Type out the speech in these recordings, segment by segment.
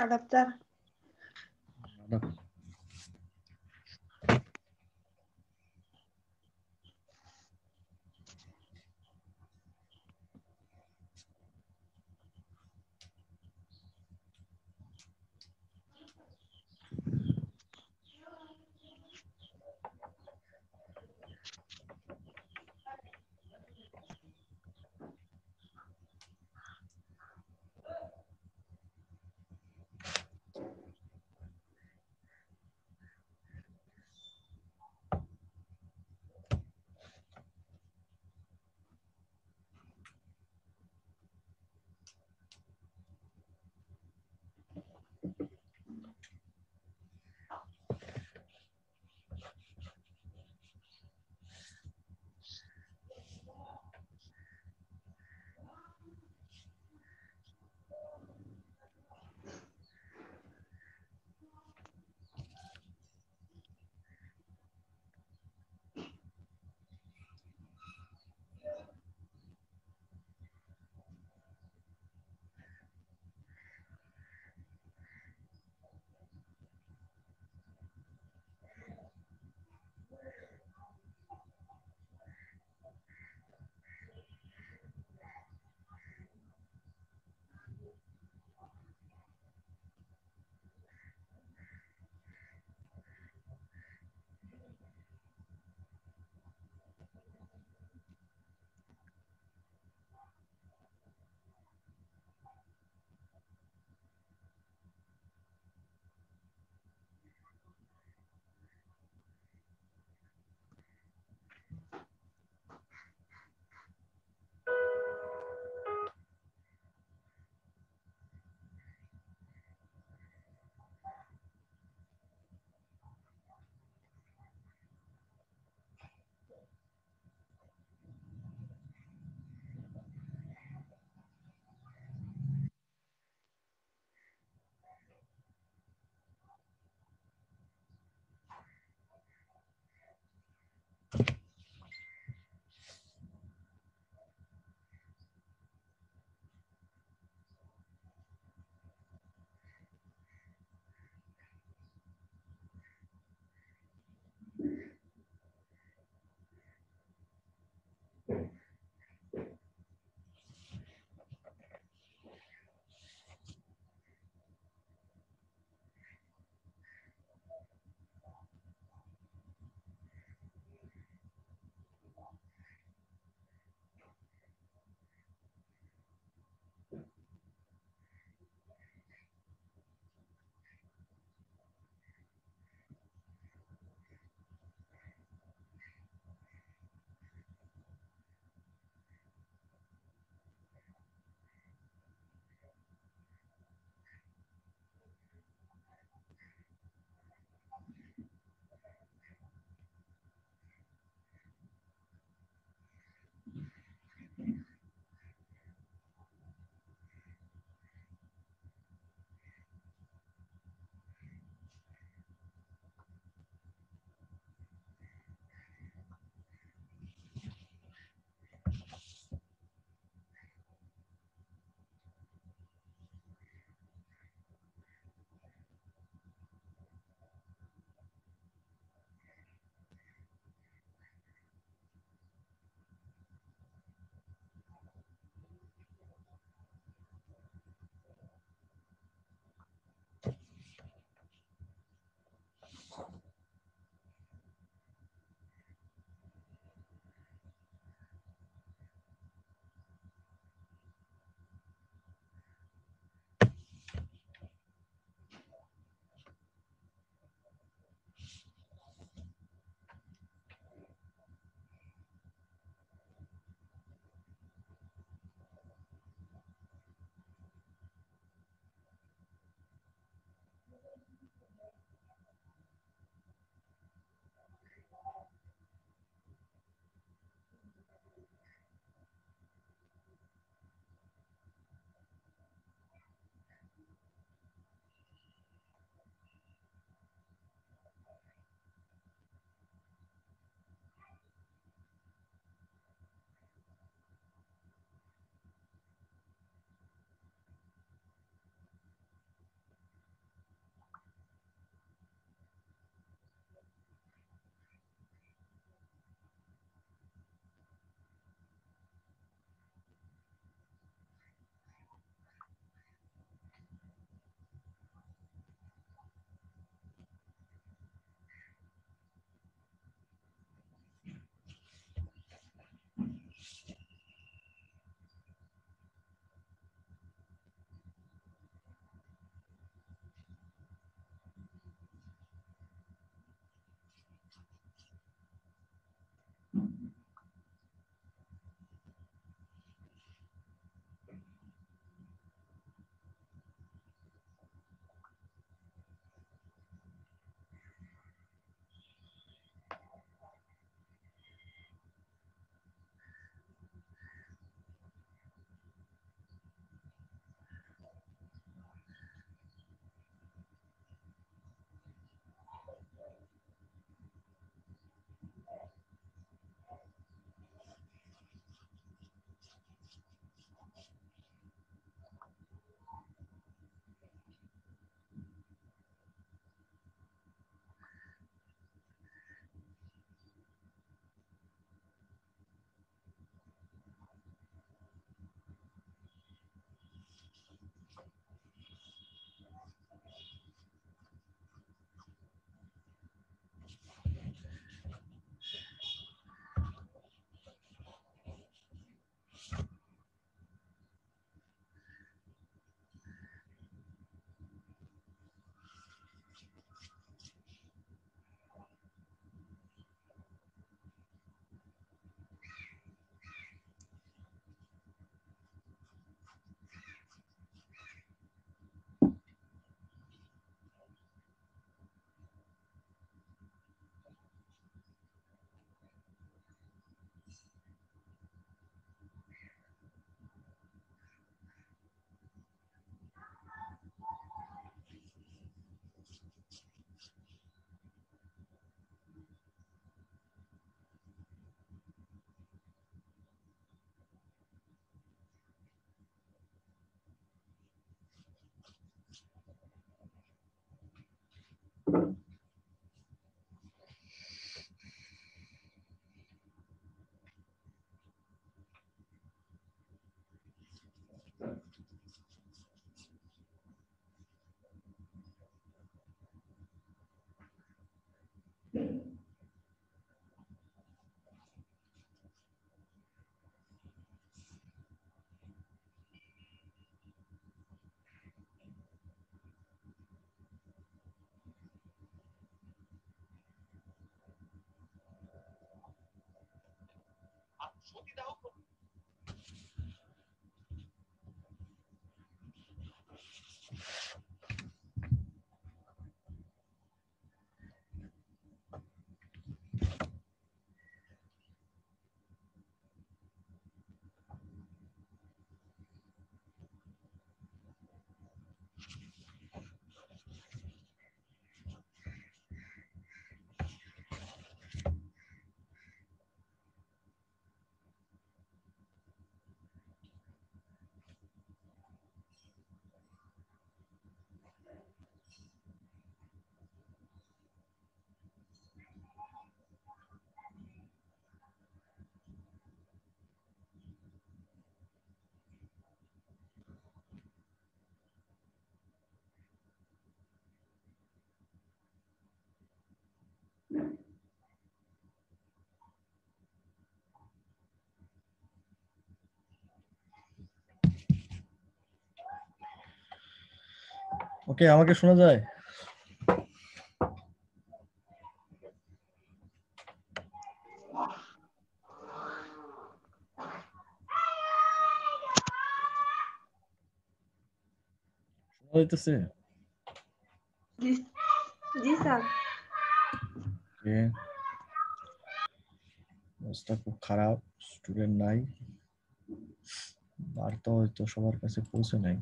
adaptar. Bueno. সতীদাহ ওকে আমাকে শোনা যায় শোনা যাইতেছে জি স্যার আজকে অবস্থা খুব খারাপ স্টুডেন্ট নাই বার্তা হয়তো সবার কাছে পৌঁছে নাই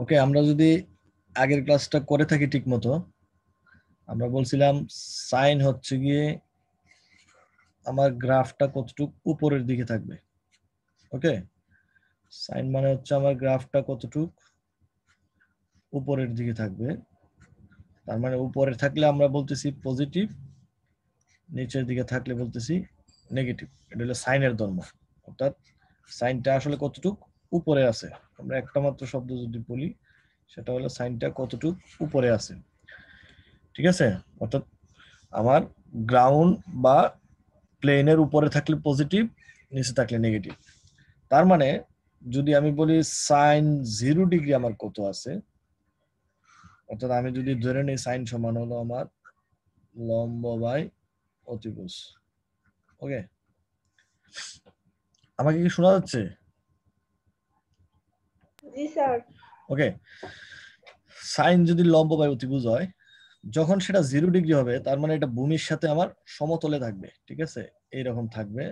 ওকে আমরা যদি আগের ক্লাসটা করে থাকি ঠিক মতো আমরা বলছিলাম সাইন হচ্ছে গিয়ে আমার গ্রাফটা কতটুক উপরের দিকে থাকবে ওকে সাইন মানে হচ্ছে আমার গ্রাফটা কতটুক উপরের দিকে থাকবে তার মানে উপরে থাকলে আমরা বলতেছি পজিটিভ নিচের দিকে থাকলে বলতেছি নেগেটিভ এটা হলো সাইনের ধর্ম অর্থাৎ সাইনটা আসলে কতটুক উপরে আছে আমরা একটা মাত্র শব্দ যদি বলি সেটা হলো সাইনটা কতটুক উপরে আছে ঠিক আছে অর্থাৎ আমার গ্রাউন্ড বা প্লেনের উপরে থাকলে পজিটিভ নিচে থাকলে নেগেটিভ তার মানে যদি আমি বলি সাইন জিরো ডিগ্রি আমার কত আছে অর্থাৎ আমি যদি ধরে নিই সাইন সমান হলো আমার লম্ব বাই অতিভুজ ওকে আমাকে কি শোনা যাচ্ছে ওকে সাইন যদি লম্ব বাই অতিভুজ হয় যখন সেটা জিরো ডিগ্রি হবে তার মানে এটা ভূমির সাথে আমার সমতলে থাকবে ঠিক আছে এইরকম থাকবে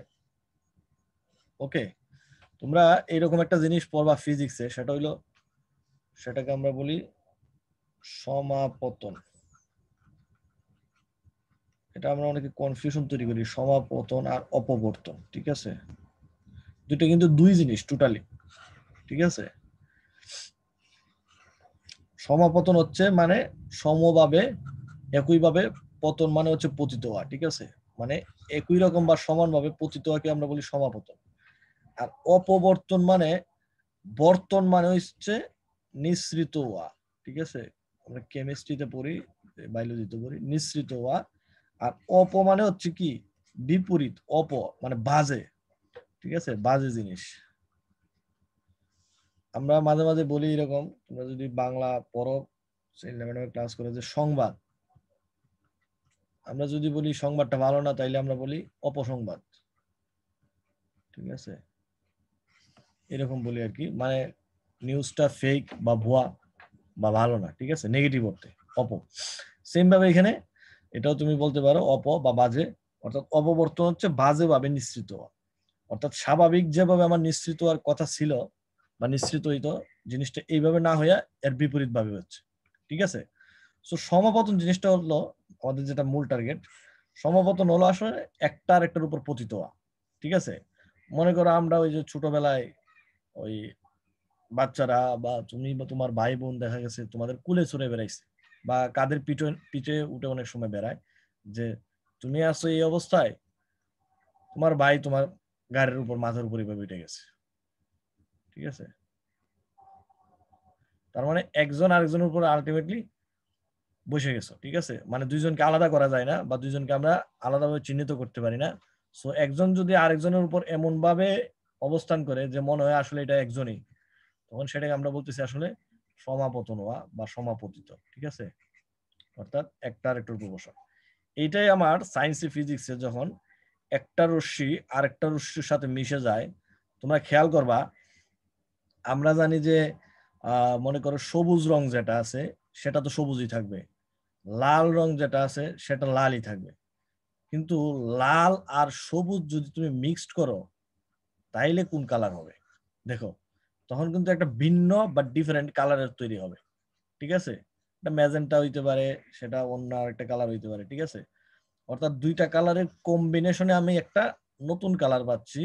ওকে তোমরা এইরকম একটা জিনিস পড়বা ফিজিক্সে সেটা হইলো সেটাকে আমরা বলি সমাপতন এটা আমরা অনেকে কনফিউশন তৈরি করি সমাপতন আর অপবর্তন ঠিক আছে দুটো কিন্তু দুই জিনিস টোটালি ঠিক আছে সমাপতন হচ্ছে মানে সমভাবে একইভাবে পতন মানে হচ্ছে পতিত হওয়া ঠিক আছে মানে একই রকম বা সমানভাবে পতিত হওয়াকে আমরা বলি সমাপতন আর অপবর্তন মানে বর্তন মানে হচ্ছে নিঃসৃত হওয়া ঠিক আছে আমরা কেমিস্ট্রিতে পড়ি বায়োলজিতে পড়ি নিঃসৃত হওয়া আর অপ মানে হচ্ছে কি বিপরীত অপ মানে বাজে ঠিক আছে বাজে জিনিস আমরা মাঝে মাঝে বলি এরকম তোমরা যদি বাংলা পড়ো ক্লাস করে যে সংবাদ আমরা যদি বলি সংবাদটা ভালো না তাইলে আমরা বলি অপসংবাদ ঠিক আছে এরকম বলি আর কি মানে নিউজটা ফেক বা ভুয়া বা ভালো না ঠিক আছে নেগেটিভ অর্থে অপ সেম ভাবে এখানে এটাও তুমি বলতে পারো অপ বা বাজে অর্থাৎ অপবর্তন হচ্ছে বাজে ভাবে নিশ্চিত হওয়া অর্থাৎ স্বাভাবিক যেভাবে আমার নিশ্চিত হওয়ার কথা ছিল বা নিঃসৃত হইতো জিনিসটা এইভাবে না হইয়া এর বিপরীত ভাবে হচ্ছে ঠিক আছে তো সমাপতন জিনিসটা হলো আমাদের যেটা মূল টার্গেট সমাপতন হলো আসলে একটা একটার উপর পতিত হওয়া ঠিক আছে মনে করো আমরা ওই যে ছোটবেলায় ওই বাচ্চারা বা তুমি বা তোমার ভাই বোন দেখা গেছে তোমাদের কুলে ছুড়ে বেড়াইছে বা কাদের পিঠে পিঠে উঠে অনেক সময় বেড়ায় যে তুমি আসো এই অবস্থায় তোমার ভাই তোমার গাড়ির উপর মাথার উপর এভাবে উঠে গেছে ঠিক আছে তার মানে একজন আরেকজনের উপর আলটিমেটলি বসে গেছো ঠিক আছে মানে দুইজনকে আলাদা করা যায় না বা দুইজনকে আমরা আলাদাভাবে চিহ্নিত করতে পারি না সো একজন যদি আরেকজনের উপর এমন ভাবে অবস্থান করে যে মনে হয় আসলে এটা একজনই তখন সেটাকে আমরা বলতেছি আসলে সমাপতন হওয়া বা সমাপতিত ঠিক আছে অর্থাৎ একটা একটার উপর বসা এইটাই আমার সায়েন্সে ফিজিক্সে যখন একটা রশ্মি আরেকটা রশ্মির সাথে মিশে যায় তোমরা খেয়াল করবা আমরা জানি যে মনে করো সবুজ রং যেটা আছে সেটা তো সবুজই থাকবে লাল রং যেটা আছে সেটা লালই থাকবে কিন্তু লাল আর সবুজ যদি তুমি মিক্সড করো তাইলে কোন কালার হবে দেখো তখন কিন্তু একটা ভিন্ন বা ডিফারেন্ট কালারের তৈরি হবে ঠিক আছে এটা ম্যাজেন্টা হইতে পারে সেটা অন্য একটা কালার হইতে পারে ঠিক আছে অর্থাৎ দুইটা কালারের কম্বিনেশনে আমি একটা নতুন কালার পাচ্ছি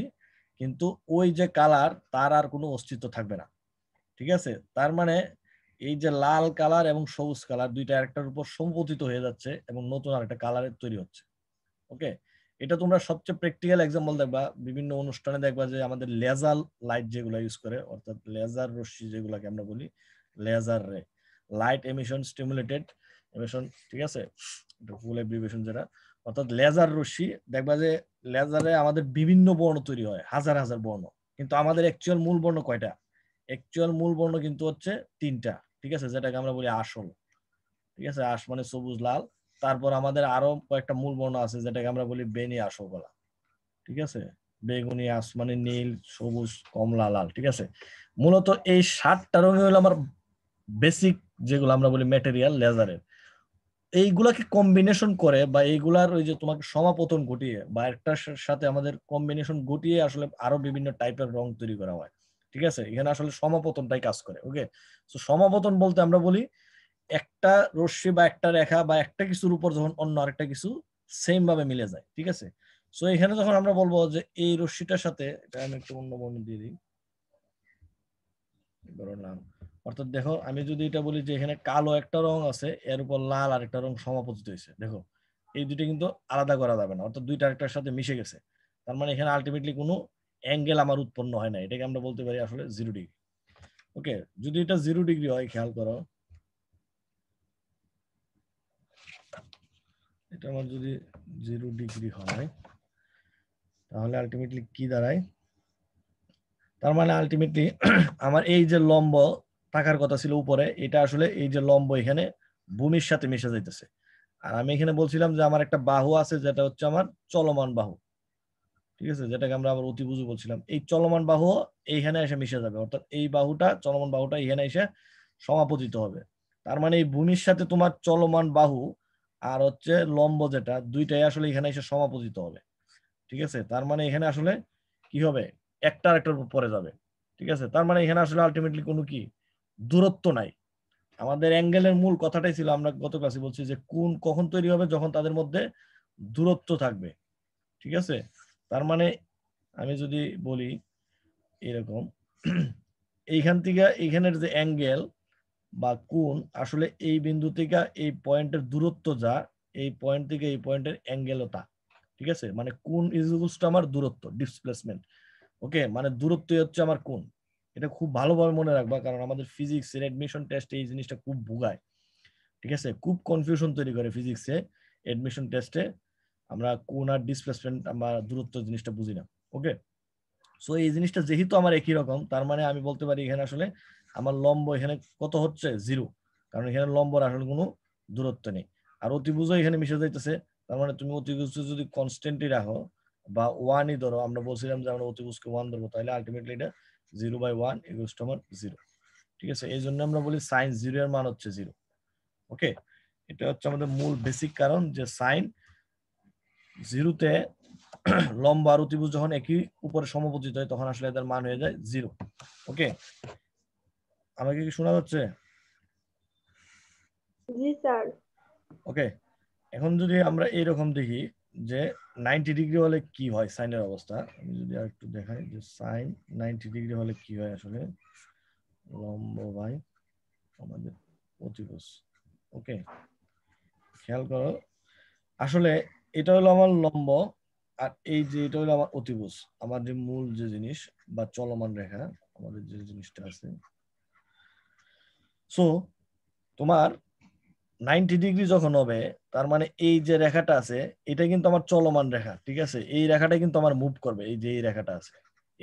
কিন্তু ওই যে কালার তার আর কোনো অস্তিত্ব থাকবে না ঠিক আছে তার মানে এই যে লাল কালার এবং সবুজ কালার দুইটা একটার উপর সম্পতিত হয়ে যাচ্ছে এবং নতুন আর একটা কালারের তৈরি হচ্ছে ওকে এটা তোমরা সবচেয়ে প্র্যাকটিক্যাল এক্সাম্পল দেখবা বিভিন্ন অনুষ্ঠানে দেখবা যে আমাদের লেজার লাইট যেগুলো ইউজ করে অর্থাৎ লেজার রশ্মি যেগুলোকে আমরা বলি লেজার রে লাইট এমিশন স্টিমুলেটেড এমিশন ঠিক আছে ফুল এব্রিভেশন যেটা অর্থাৎ লেজার রশ্মি দেখবা যে লেজারে আমাদের বিভিন্ন বর্ণ তৈরি হয় হাজার হাজার বর্ণ কিন্তু আমাদের অ্যাকচুয়াল মূল বর্ণ কয়টা অ্যাকচুয়াল মূল বর্ণ কিন্তু হচ্ছে তিনটা ঠিক আছে যেটাকে আমরা বলি আসল ঠিক আছে আস মানে সবুজ লাল তারপর আমাদের আরো কয়েকটা মূল বর্ণ আছে যেটাকে আমরা বলি বেনি আসল বলা ঠিক আছে বেগুনি মানে নীল সবুজ কমলা লাল ঠিক আছে মূলত এই সাতটা রঙে হলো আমার বেসিক যেগুলো আমরা বলি ম্যাটেরিয়াল লেজারের এইগুলাকে কম্বিনেশন করে বা এইগুলার ওই যে তোমাকে সমাপতন ঘটিয়ে বা একটার সাথে আমাদের কম্বিনেশন ঘটিয়ে আসলে আরো বিভিন্ন টাইপের রং তৈরি করা হয় ঠিক আছে এখানে আসলে সমাপতনটাই কাজ করে ওকে তো সমাপতন বলতে আমরা বলি একটা রশ্মি বা একটা রেখা বা একটা কিছুর উপর যখন অন্য আরেকটা কিছু সেম ভাবে মিলে যায় ঠিক আছে সো এখানে যখন আমরা বলবো যে এই রশ্মিটার সাথে এটা আমি একটু অন্য বর্ণ দিয়ে দিই নাম অর্থাৎ দেখো আমি যদি এটা বলি যে এখানে কালো একটা রং আছে এর উপর লাল আর একটা রং সমাপতিত হয়েছে দেখো এই দুইটা কিন্তু আলাদা করা যাবে না অর্থাৎ দুইটা একটার সাথে মিশে গেছে তার মানে এখানে আলটিমেটলি কোনো অ্যাঙ্গেল আমার উৎপন্ন হয় না এটাকে আমরা বলতে পারি আসলে জিরো ডিগ্রি ওকে যদি এটা জিরো ডিগ্রি হয় খেয়াল করো এটা আমার যদি জিরো ডিগ্রি হয় তাহলে আলটিমেটলি কি দাঁড়ায় তার মানে আলটিমেটলি আমার এই যে লম্ব থাকার কথা ছিল উপরে এটা আসলে এই যে লম্ব এখানে ভূমির সাথে মিশে যাইতেছে আর আমি এখানে বলছিলাম যে আমার একটা বাহু আছে যেটা হচ্ছে আমার চলমান বাহু ঠিক আছে যেটাকে আমরা আবার বুঝু বলছিলাম এই চলমান বাহু এইখানে এসে মিশে যাবে অর্থাৎ এই বাহুটা চলমান বাহুটা এখানে এসে সমাপতিত হবে তার মানে এই ভূমির সাথে তোমার চলমান বাহু আর হচ্ছে লম্ব যেটা দুইটাই আসলে এখানে এসে সমাপতিত হবে ঠিক আছে তার মানে এখানে আসলে কি হবে একটার একটার পরে যাবে ঠিক আছে তার মানে এখানে আসলে আলটিমেটলি কোনো কি দূরত্ব নাই আমাদের অ্যাঙ্গেলের মূল কথাটাই ছিল আমরা গত ক্লাসে বলছি যে কোন কখন তৈরি হবে যখন তাদের মধ্যে দূরত্ব থাকবে ঠিক আছে তার মানে আমি যদি বলি এরকম এইখান থেকে এইখানের যে অ্যাঙ্গেল বা কোন আসলে এই বিন্দু থেকে এই পয়েন্টের দূরত্ব যা এই পয়েন্ট থেকে এই পয়েন্টের অ্যাঙ্গেলও তা ঠিক আছে মানে কোন ইজ আমার দূরত্ব ডিসপ্লেসমেন্ট ওকে মানে দূরত্বই হচ্ছে আমার কোন এটা খুব ভালোভাবে মনে রাখবা কারণ আমাদের এর এডমিশন টেস্টে এই জিনিসটা খুব ভুগায় ঠিক আছে খুব কনফিউশন তৈরি করে ফিজিক্সে এডমিশন টেস্টে আমরা কোন আর ডিসপ্লেসমেন্ট আমরা দূরত্ব জিনিসটা বুঝি না ওকে সো এই জিনিসটা যেহেতু আমার একই রকম তার মানে আমি বলতে পারি এখানে আসলে আমার লম্ব এখানে কত হচ্ছে জিরো কারণ এখানে লম্বর আসলে কোনো দূরত্ব নেই আর অতিভুজ এখানে মিশে যাইতেছে তার মানে তুমি অতিভুজ যদি কনস্ট্যান্টই রাখো বা ওয়ানই ধরো আমরা বলছিলাম যে আমরা অতিভুজকে ওয়ান ধরবো তাহলে আলটিমেটলি এটা জিরো বাই ওয়ান এগোস আমার জিরো ঠিক আছে এই জন্য আমরা বলি সাইন জিরো এর মান হচ্ছে জিরো ওকে এটা হচ্ছে আমাদের মূল বেসিক কারণ যে সাইন জিরোতে লম্বা আর অতিভুজ যখন একই উপরে সমপতিত হয় তখন আসলে এদের মান হয়ে যায় জিরো ওকে আমাকে কি শোনা যাচ্ছে ওকে এখন যদি আমরা এইরকম দেখি যে নাইনটি ডিগ্রি হলে কি হয় সাইনের অবস্থা আমি যদি আর একটু দেখাই যে সাইন নাইনটি ডিগ্রি হলে কি হয় আসলে লম্ব বাই আমাদের অতিভুজ ওকে খেয়াল করো আসলে এটা হলো আমার লম্ব আর এই যে এটা হলো আমার অতিভুজ আমার যে মূল যে জিনিস বা চলমান রেখা আমাদের যে জিনিসটা আছে সো তোমার নাইনটি ডিগ্রি যখন হবে তার মানে এই যে রেখাটা আছে এটা কিন্তু আমার চলমান রেখা ঠিক আছে এই রেখাটা কিন্তু আমার মুভ করবে এই যে এই রেখাটা আছে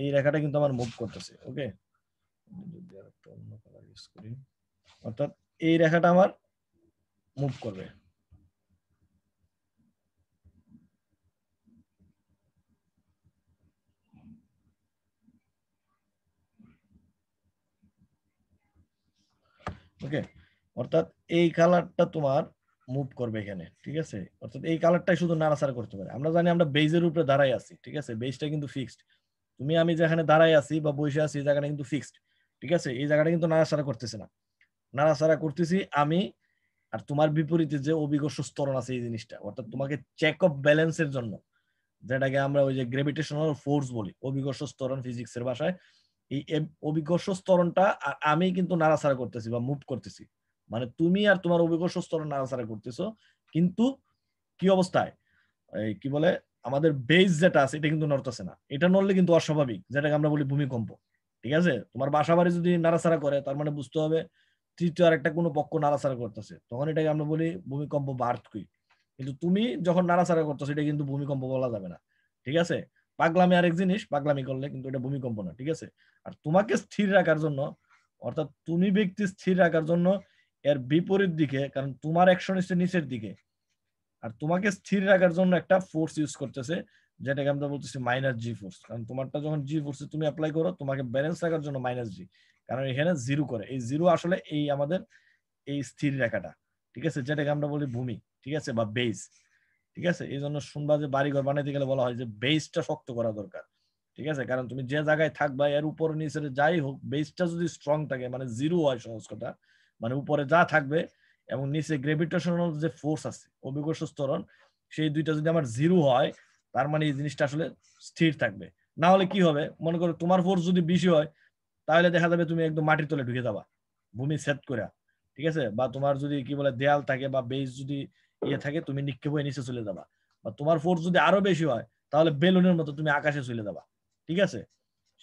এই রেখাটা কিন্তু আমার মুভ করতেছে ওকে যদি আর একটা অন্য কালার ইউজ করি অর্থাৎ এই রেখাটা আমার মুভ করবে ওকে অর্থাৎ এই কালারটা তোমার মুভ করবে এখানে ঠিক আছে অর্থাৎ এই কালারটাই শুধু নাড়াচাড়া করতে পারে আমরা জানি আমরা বেজের উপরে দাঁড়াই আছি ঠিক আছে বেজটা কিন্তু ফিক্সড তুমি আমি যেখানে দাঁড়াই আছি বা বসে আছি এই জায়গাটা কিন্তু ফিক্সড ঠিক আছে এই জায়গাটা কিন্তু নাড়াচাড়া করতেছে না নাড়াচাড়া করতেছি আমি আর তোমার বিপরীতে যে অভিজ্ঞ স্তরণ আছে এই জিনিসটা অর্থাৎ তোমাকে চেক অফ ব্যালেন্সের জন্য যেটাকে আমরা ওই যে গ্রেভিটেশনাল ফোর্স বলি অভিজ্ঞ স্তরণ ফিজিক্সের ভাষায় এই অভিজ্ঞ স্তরণটা আমি কিন্তু নাড়াচাড়া করতেছি বা মুভ করতেছি মানে তুমি আর তোমার অভিজ্ঞ স্তরে নাড়াচাড়া করতেছো কিন্তু কি অবস্থায় এই কি বলে আমাদের বেস যেটা আছে এটা কিন্তু নড়তেছে না এটা নড়লে কিন্তু অস্বাভাবিক যেটাকে আমরা বলি ভূমিকম্প ঠিক আছে তোমার বাসা বাড়ি যদি নাড়াচাড়া করে তার মানে বুঝতে হবে তৃতীয় আর একটা কোনো পক্ষ নাড়াচাড়া করতেছে তখন এটাকে আমরা বলি ভূমিকম্প বার্থ কুই কিন্তু তুমি যখন নাড়াচাড়া করতেছো এটা কিন্তু ভূমিকম্প বলা যাবে না ঠিক আছে পাগলামি আরেক জিনিস পাগলামি করলে কিন্তু এটা ভূমিকম্প না ঠিক আছে আর তোমাকে স্থির রাখার জন্য অর্থাৎ তুমি ব্যক্তি স্থির রাখার জন্য এর বিপরীত দিকে কারণ তোমার অ্যাকশন হচ্ছে নিচের দিকে আর তোমাকে স্থির রাখার জন্য একটা ফোর্স ইউজ করতেছে যেটাকে আমরা বলতেছি মাইনাস জি ফোর্স কারণ তোমারটা যখন জি ফোর্স তুমি অ্যাপ্লাই করো তোমাকে ব্যালেন্স রাখার জন্য মাইনাস জি কারণ এখানে জিরো করে এই জিরো আসলে এই আমাদের এই স্থির রেখাটা ঠিক আছে যেটাকে আমরা বলি ভূমি ঠিক আছে বা বেস ঠিক আছে এই জন্য শুনবা যে বাড়িঘর বানাইতে গেলে বলা হয় যে বেসটা শক্ত করা দরকার ঠিক আছে কারণ তুমি যে জায়গায় থাকবা এর উপর নিচে যাই হোক বেসটা যদি স্ট্রং থাকে মানে জিরো হয় সহজ কথা মানে উপরে যা থাকবে এবং নিচে গ্রেভিটেশনাল যে ফোর্স আছে অভিকর্ষ স্তরণ সেই দুইটা যদি আমার জিরো হয় তার মানে এই জিনিসটা আসলে স্থির থাকবে না হলে কি হবে মনে করো তোমার ফোর্স যদি বেশি হয় তাহলে দেখা যাবে তুমি একদম মাটির তলে ঢুকে যাবা ভূমি সেট করে ঠিক আছে বা তোমার যদি কি বলে দেয়াল থাকে বা বেস যদি ইয়ে থাকে তুমি নিক্ষেপ হয়ে নিচে চলে যাবা বা তোমার ফোর্স যদি আরো বেশি হয় তাহলে বেলুনের মতো তুমি আকাশে চলে যাবা ঠিক আছে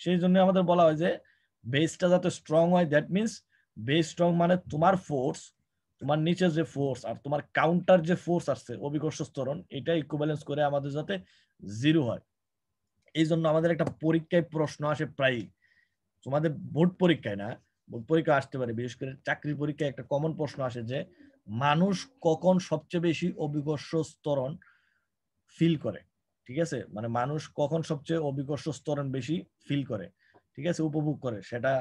সেই জন্য আমাদের বলা হয় যে বেসটা যাতে স্ট্রং হয় দ্যাট মিনস বেস স্ট্রং মানে তোমার ফোর্স তোমার নিচে যে ফোর্স আর তোমার কাউন্টার যে ফোর্স আসছে অভিকর্ষ স্তরণ এটা ইকুব্যালেন্স করে আমাদের যাতে জিরো হয় এই জন্য আমাদের একটা পরীক্ষায় প্রশ্ন আসে প্রায়ই তোমাদের ভোট পরীক্ষায় না ভোট পরীক্ষা আসতে পারে বিশেষ করে চাকরি পরীক্ষায় একটা কমন প্রশ্ন আসে যে মানুষ কখন সবচেয়ে বেশি অভিকর্ষ স্তরণ ফিল করে ঠিক আছে মানে মানুষ কখন সবচেয়ে অভিকর্ষ স্তরণ বেশি ফিল করে ঠিক আছে উপভোগ করে সেটা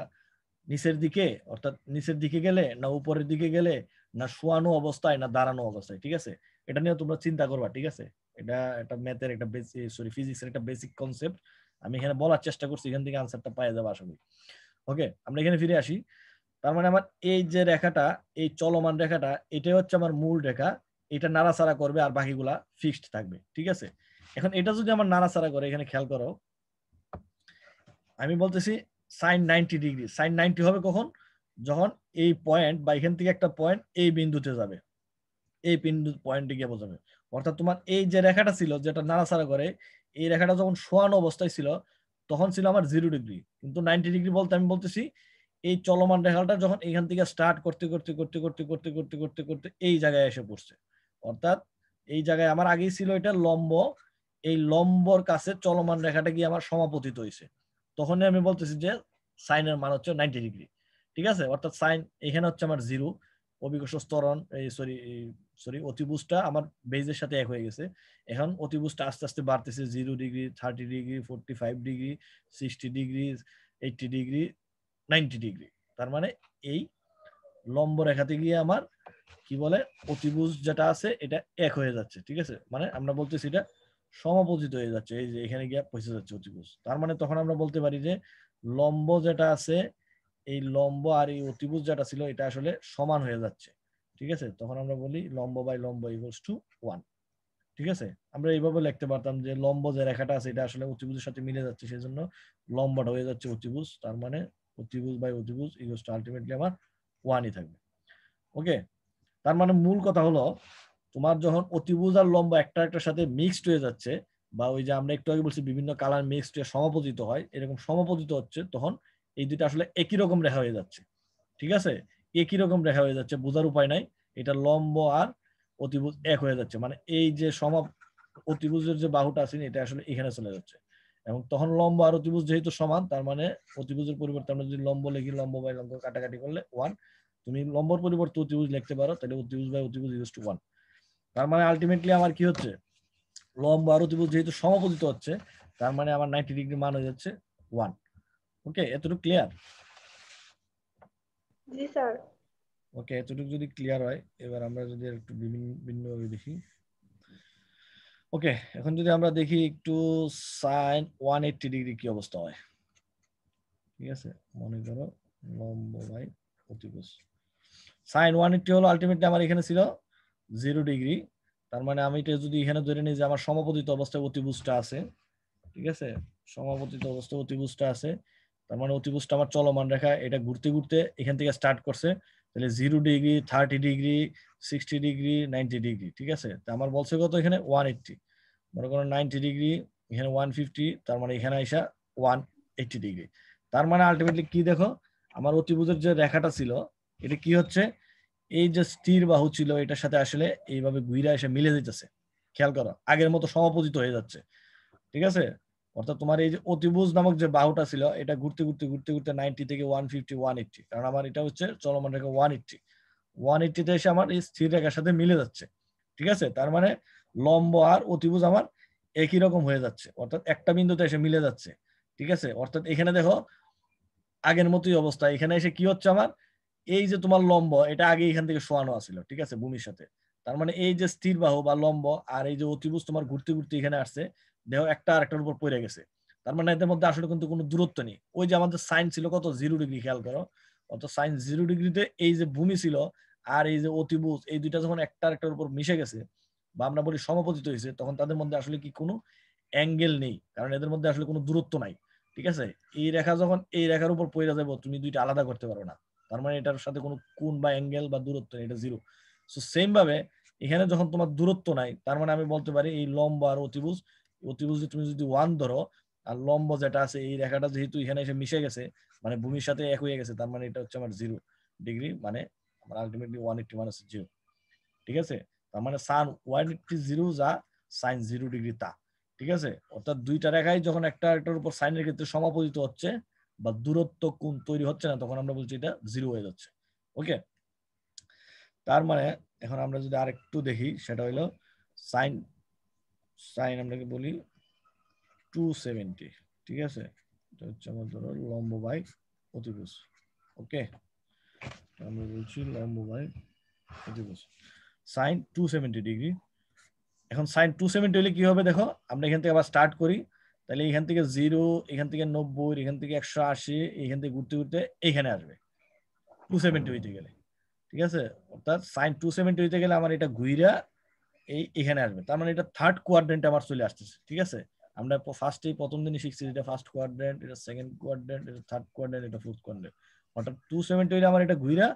নিচের দিকে অর্থাৎ নিচের দিকে গেলে না উপরের দিকে গেলে না শোয়ানো অবস্থায় না দাঁড়ানো অবস্থায় ঠিক আছে এটা নিয়ে তোমরা চিন্তা করবা ঠিক আছে এটা একটা ম্যাথের একটা বেসিক সরি ফিজিক্সের একটা বেসিক কনসেপ্ট আমি এখানে বলার চেষ্টা করছি এখান থেকে আনসারটা পাওয়া যাবে আশা করি ওকে আমরা এখানে ফিরে আসি তার মানে আমার এই যে রেখাটা এই চলমান রেখাটা এটাই হচ্ছে আমার মূল রেখা এটা নাড়াচাড়া করবে আর বাকিগুলা ফিক্সড থাকবে ঠিক আছে এখন এটা যদি আমার নাড়াচাড়া করে এখানে খেয়াল করো আমি বলতেছি sine ninety degree sine ninety হবে কখন যখন এই পয়েন্ট বা এখান থেকে একটা পয়েন্ট এই বিন্দুতে যাবে এই বিন্দু পয়েন্টে গিয়ে বোঝাবে অর্থাৎ তোমার এই যে রেখাটা ছিল যেটা নাড়াচাড়া করে এই রেখাটা যখন শোয়ানো অবস্থায় ছিল তখন ছিল আমার জিরো ডিগ্রি কিন্তু নাইনটি ডিগ্রি বলতে আমি বলতেছি এই চলমান রেখাটা যখন এখান থেকে স্টার্ট করতে করতে করতে করতে করতে করতে করতে করতে এই জায়গায় এসে পড়ছে অর্থাৎ এই জায়গায় আমার আগেই ছিল এটা লম্ব এই লম্বর কাছে চলমান রেখাটা গিয়ে আমার সমাপতিত হয়েছে তখনই আমি বলতেছি যে সাইনের মান হচ্ছে নাইনটি ডিগ্রি ঠিক আছে অর্থাৎ সাইন এখানে হচ্ছে আমার জিরো অভিকর্ষ স্তরণ এই সরি সরি অতিভুজটা আমার বেজের সাথে এক হয়ে গেছে এখন অতিভুজটা আস্তে আস্তে বাড়তেছে zero degree thirty degree forty five degree sixty degree eighty degree ninety degree তার মানে এই লম্ব রেখাতে গিয়ে আমার কি বলে অতিভুজ যেটা আছে এটা এক হয়ে যাচ্ছে ঠিক আছে মানে আমরা বলতেছি এটা সমাপজিত হয়ে যাচ্ছে এই যে এখানে গিয়ে পৌঁছে যাচ্ছে অতিভুজ তার মানে তখন আমরা বলতে পারি যে লম্ব যেটা আছে এই লম্ব আর এই অতিভুজ যেটা ছিল এটা আসলে সমান হয়ে যাচ্ছে ঠিক আছে তখন আমরা বলি লম্ব বাই লম্ব ইকুয়ালস টু ওয়ান ঠিক আছে আমরা এইভাবে লিখতে পারতাম যে লম্ব যে রেখাটা আছে এটা আসলে অতিভুজের সাথে মিলে যাচ্ছে সেই জন্য লম্বটা হয়ে যাচ্ছে অতিভুজ তার মানে অতিভুজ বাই অতিভুজ ইকুয়ালস টু আলটিমেটলি আমার ওয়ানই থাকবে ওকে তার মানে মূল কথা হলো তোমার যখন অতিভুজ আর লম্বা একটা একটার সাথে মিক্সড হয়ে যাচ্ছে বা ওই যে আমরা একটু আগে বলছি বিভিন্ন কালার মিক্সড হয়ে সমাপতিত হয় এরকম সমাপতিত হচ্ছে তখন এই দুইটা আসলে একই রকম রেখা হয়ে যাচ্ছে ঠিক আছে একই রকম রেখা হয়ে যাচ্ছে বোঝার উপায় নাই এটা লম্ব আর অতিভুজ এক হয়ে যাচ্ছে মানে এই যে সমাপ অতিভুজের যে বাহুটা আছে এটা আসলে এখানে চলে যাচ্ছে এবং তখন লম্ব আর অতিভুজ যেহেতু সমান তার মানে অতিভুজের পরিবর্তে আমরা যদি লম্ব লিখি লম্ব বাই লম্ব কাটাকাটি করলে ওয়ান তুমি লম্বর পরিবর্তে অতিভুজ লিখতে পারো তাহলে অতিভুজ বাই অতিভুজ ইউজ টু ওয়ান তার মানে আলটিমেটলি আমার কি হচ্ছে লম্ব আরো ত্রিভুজ যেহেতু সমকলিত হচ্ছে তার মানে আমার নাইনটি ডিগ্রি মান হয়ে যাচ্ছে ওয়ান ওকে এতটুকু ক্লিয়ার ওকে এতটুকু যদি ক্লিয়ার হয় এবার আমরা যদি একটু বিভিন্ন ভিন্নভাবে দেখি ওকে এখন যদি আমরা দেখি একটু সাইন ওয়ান এইটটি ডিগ্রি কি অবস্থা হয় ঠিক আছে মনে করো লম্ব বাই অতিভুজ সাইন ওয়ান এইটটি হলো আলটিমেটলি আমার এখানে ছিল জিরো ডিগ্রি তার মানে আমি এটা যদি এখানে ধরে নিই যে আমার সমাপতিত অবস্থায় অতিভুজটা আছে ঠিক আছে সমাপতিত অবস্থায় অতিভুজটা আছে তার মানে অতিভুজটা আমার চলমান রেখা এটা ঘুরতে ঘুরতে এখান থেকে স্টার্ট করছে তাহলে zero degree thirty degree sixty degree ninety degree ঠিক আছে তা আমার বলছে কত এখানে ওয়ান এইট্টি মনে করো নাইনটি ডিগ্রি এখানে ওয়ান ফিফটি তার মানে এখানে আসা ওয়ান এইটটি ডিগ্রি তার মানে আলটিমেটলি কি দেখো আমার অতিভুজের যে রেখাটা ছিল এটা কি হচ্ছে এই যে স্থির বাহু ছিল এটার সাথে আসলে এইভাবে ঘুইরা এসে মিলে যেতেছে খেয়াল করো আগের মতো সমাপতিত হয়ে যাচ্ছে ঠিক আছে অর্থাৎ তোমার এই যে অতিভুজ নামক যে বাহুটা ছিল এটা ঘুরতে ঘুরতে ঘুরতে ঘুরতে নাইনটি থেকে ওয়ান ফিফটি ওয়ান এইটটি কারণ আমার এটা হচ্ছে চলমান রেখা ওয়ান এইটটি ওয়ান এইটটিতে এসে আমার এই স্থির রেখার সাথে মিলে যাচ্ছে ঠিক আছে তার মানে লম্ব আর অতিভুজ আমার একই রকম হয়ে যাচ্ছে অর্থাৎ একটা বিন্দুতে এসে মিলে যাচ্ছে ঠিক আছে অর্থাৎ এখানে দেখো আগের মতোই অবস্থা এখানে এসে কি হচ্ছে আমার এই যে তোমার লম্ব এটা আগে এখান থেকে শোয়ানো আছিল ঠিক আছে ভূমির সাথে তার মানে এই যে স্থির বাহু বা লম্ব আর এই যে অতিভুজ তোমার ঘুরতে ঘুরতে এখানে আসছে দেহ একটা আরেকটার উপর পড়ে গেছে তার মানে এদের মধ্যে আসলে কিন্তু কোনো দূরত্ব নেই ওই যে আমাদের সাইন ছিল কত জিরো ডিগ্রি খেয়াল করো অর্থাৎ সাইন জিরো ডিগ্রিতে এই যে ভূমি ছিল আর এই যে অতিভুজ এই দুইটা যখন একটা একটার উপর মিশে গেছে বা আমরা বলি সমপতিত হয়েছে তখন তাদের মধ্যে আসলে কি কোনো অ্যাঙ্গেল নেই কারণ এদের মধ্যে আসলে কোনো দূরত্ব নাই ঠিক আছে এই রেখা যখন এই রেখার উপর পড়ে যাবে তুমি দুইটা আলাদা করতে পারো না তার মানে এটার সাথে কোনো কোন বা অ্যাঙ্গেল বা দূরত্ব নেই এটা জিরো সো সেম ভাবে এখানে যখন তোমার দূরত্ব নাই তার মানে আমি বলতে পারি এই লম্ব আর অতিভুজ অতিভুজ তুমি যদি ওয়ান ধরো আর লম্ব যেটা আছে এই রেখাটা যেহেতু এখানে এসে মিশে গেছে মানে ভূমির সাথে এক হয়ে গেছে তার মানে এটা হচ্ছে আমার জিরো ডিগ্রি মানে আমার ultimately one eighty minus zero ঠিক আছে তার মানে সান ওয়ান এইটটি জিরো যা সাইন জিরো ডিগ্রি তা ঠিক আছে অর্থাৎ দুইটা রেখাই যখন একটা একটার উপর সাইনের ক্ষেত্রে সমাপতিত হচ্ছে বা দূরত্ব কোন তৈরি হচ্ছে না তখন আমরা বলছি এটা জিরো হয়ে যাচ্ছে ওকে তার মানে এখন আমরা যদি আরেকটু দেখি সেটা হইলো সাইন সাইন আমরাকে বলি টু সেভেন্টি ঠিক আছে এটা হচ্ছে আমার ধরো লম্ব বাই অতিভুজ ওকে আমরা বলছি লম্ব বাই অতিভুজ সাইন টু সেভেন্টি ডিগ্রি এখন সাইন টু সেভেন্টি হলে কি হবে দেখো আমরা এখান থেকে আবার স্টার্ট করি তাহলে এখান থেকে জিরো এখান থেকে নব্বই এখান থেকে একশো আশি এখান থেকে ঘুরতে ঘুরতে এখানে আসবে টু সেভেন্টি হইতে গেলে ঠিক আছে অর্থাৎ সাইন টু সেভেন্টি হইতে গেলে আমার এটা ঘুইরা এই এখানে আসবে তার মানে এটা থার্ড কোয়ার্ড্রেন্ট আমার চলে আসতেছে ঠিক আছে আমরা ফার্স্টেই প্রথম দিনই শিখছি এটা ফার্স্ট কোয়ার্ড্রেন্ট এটা সেকেন্ড কোয়ার্ড্রেন্ট এটা থার্ড কোয়ার্ড্রেন্ট এটা ফোর্থ কোয়ার্ড্রেন্ট অর্থাৎ টু সেভেন্টি হইলে আমার এটা ঘুইরা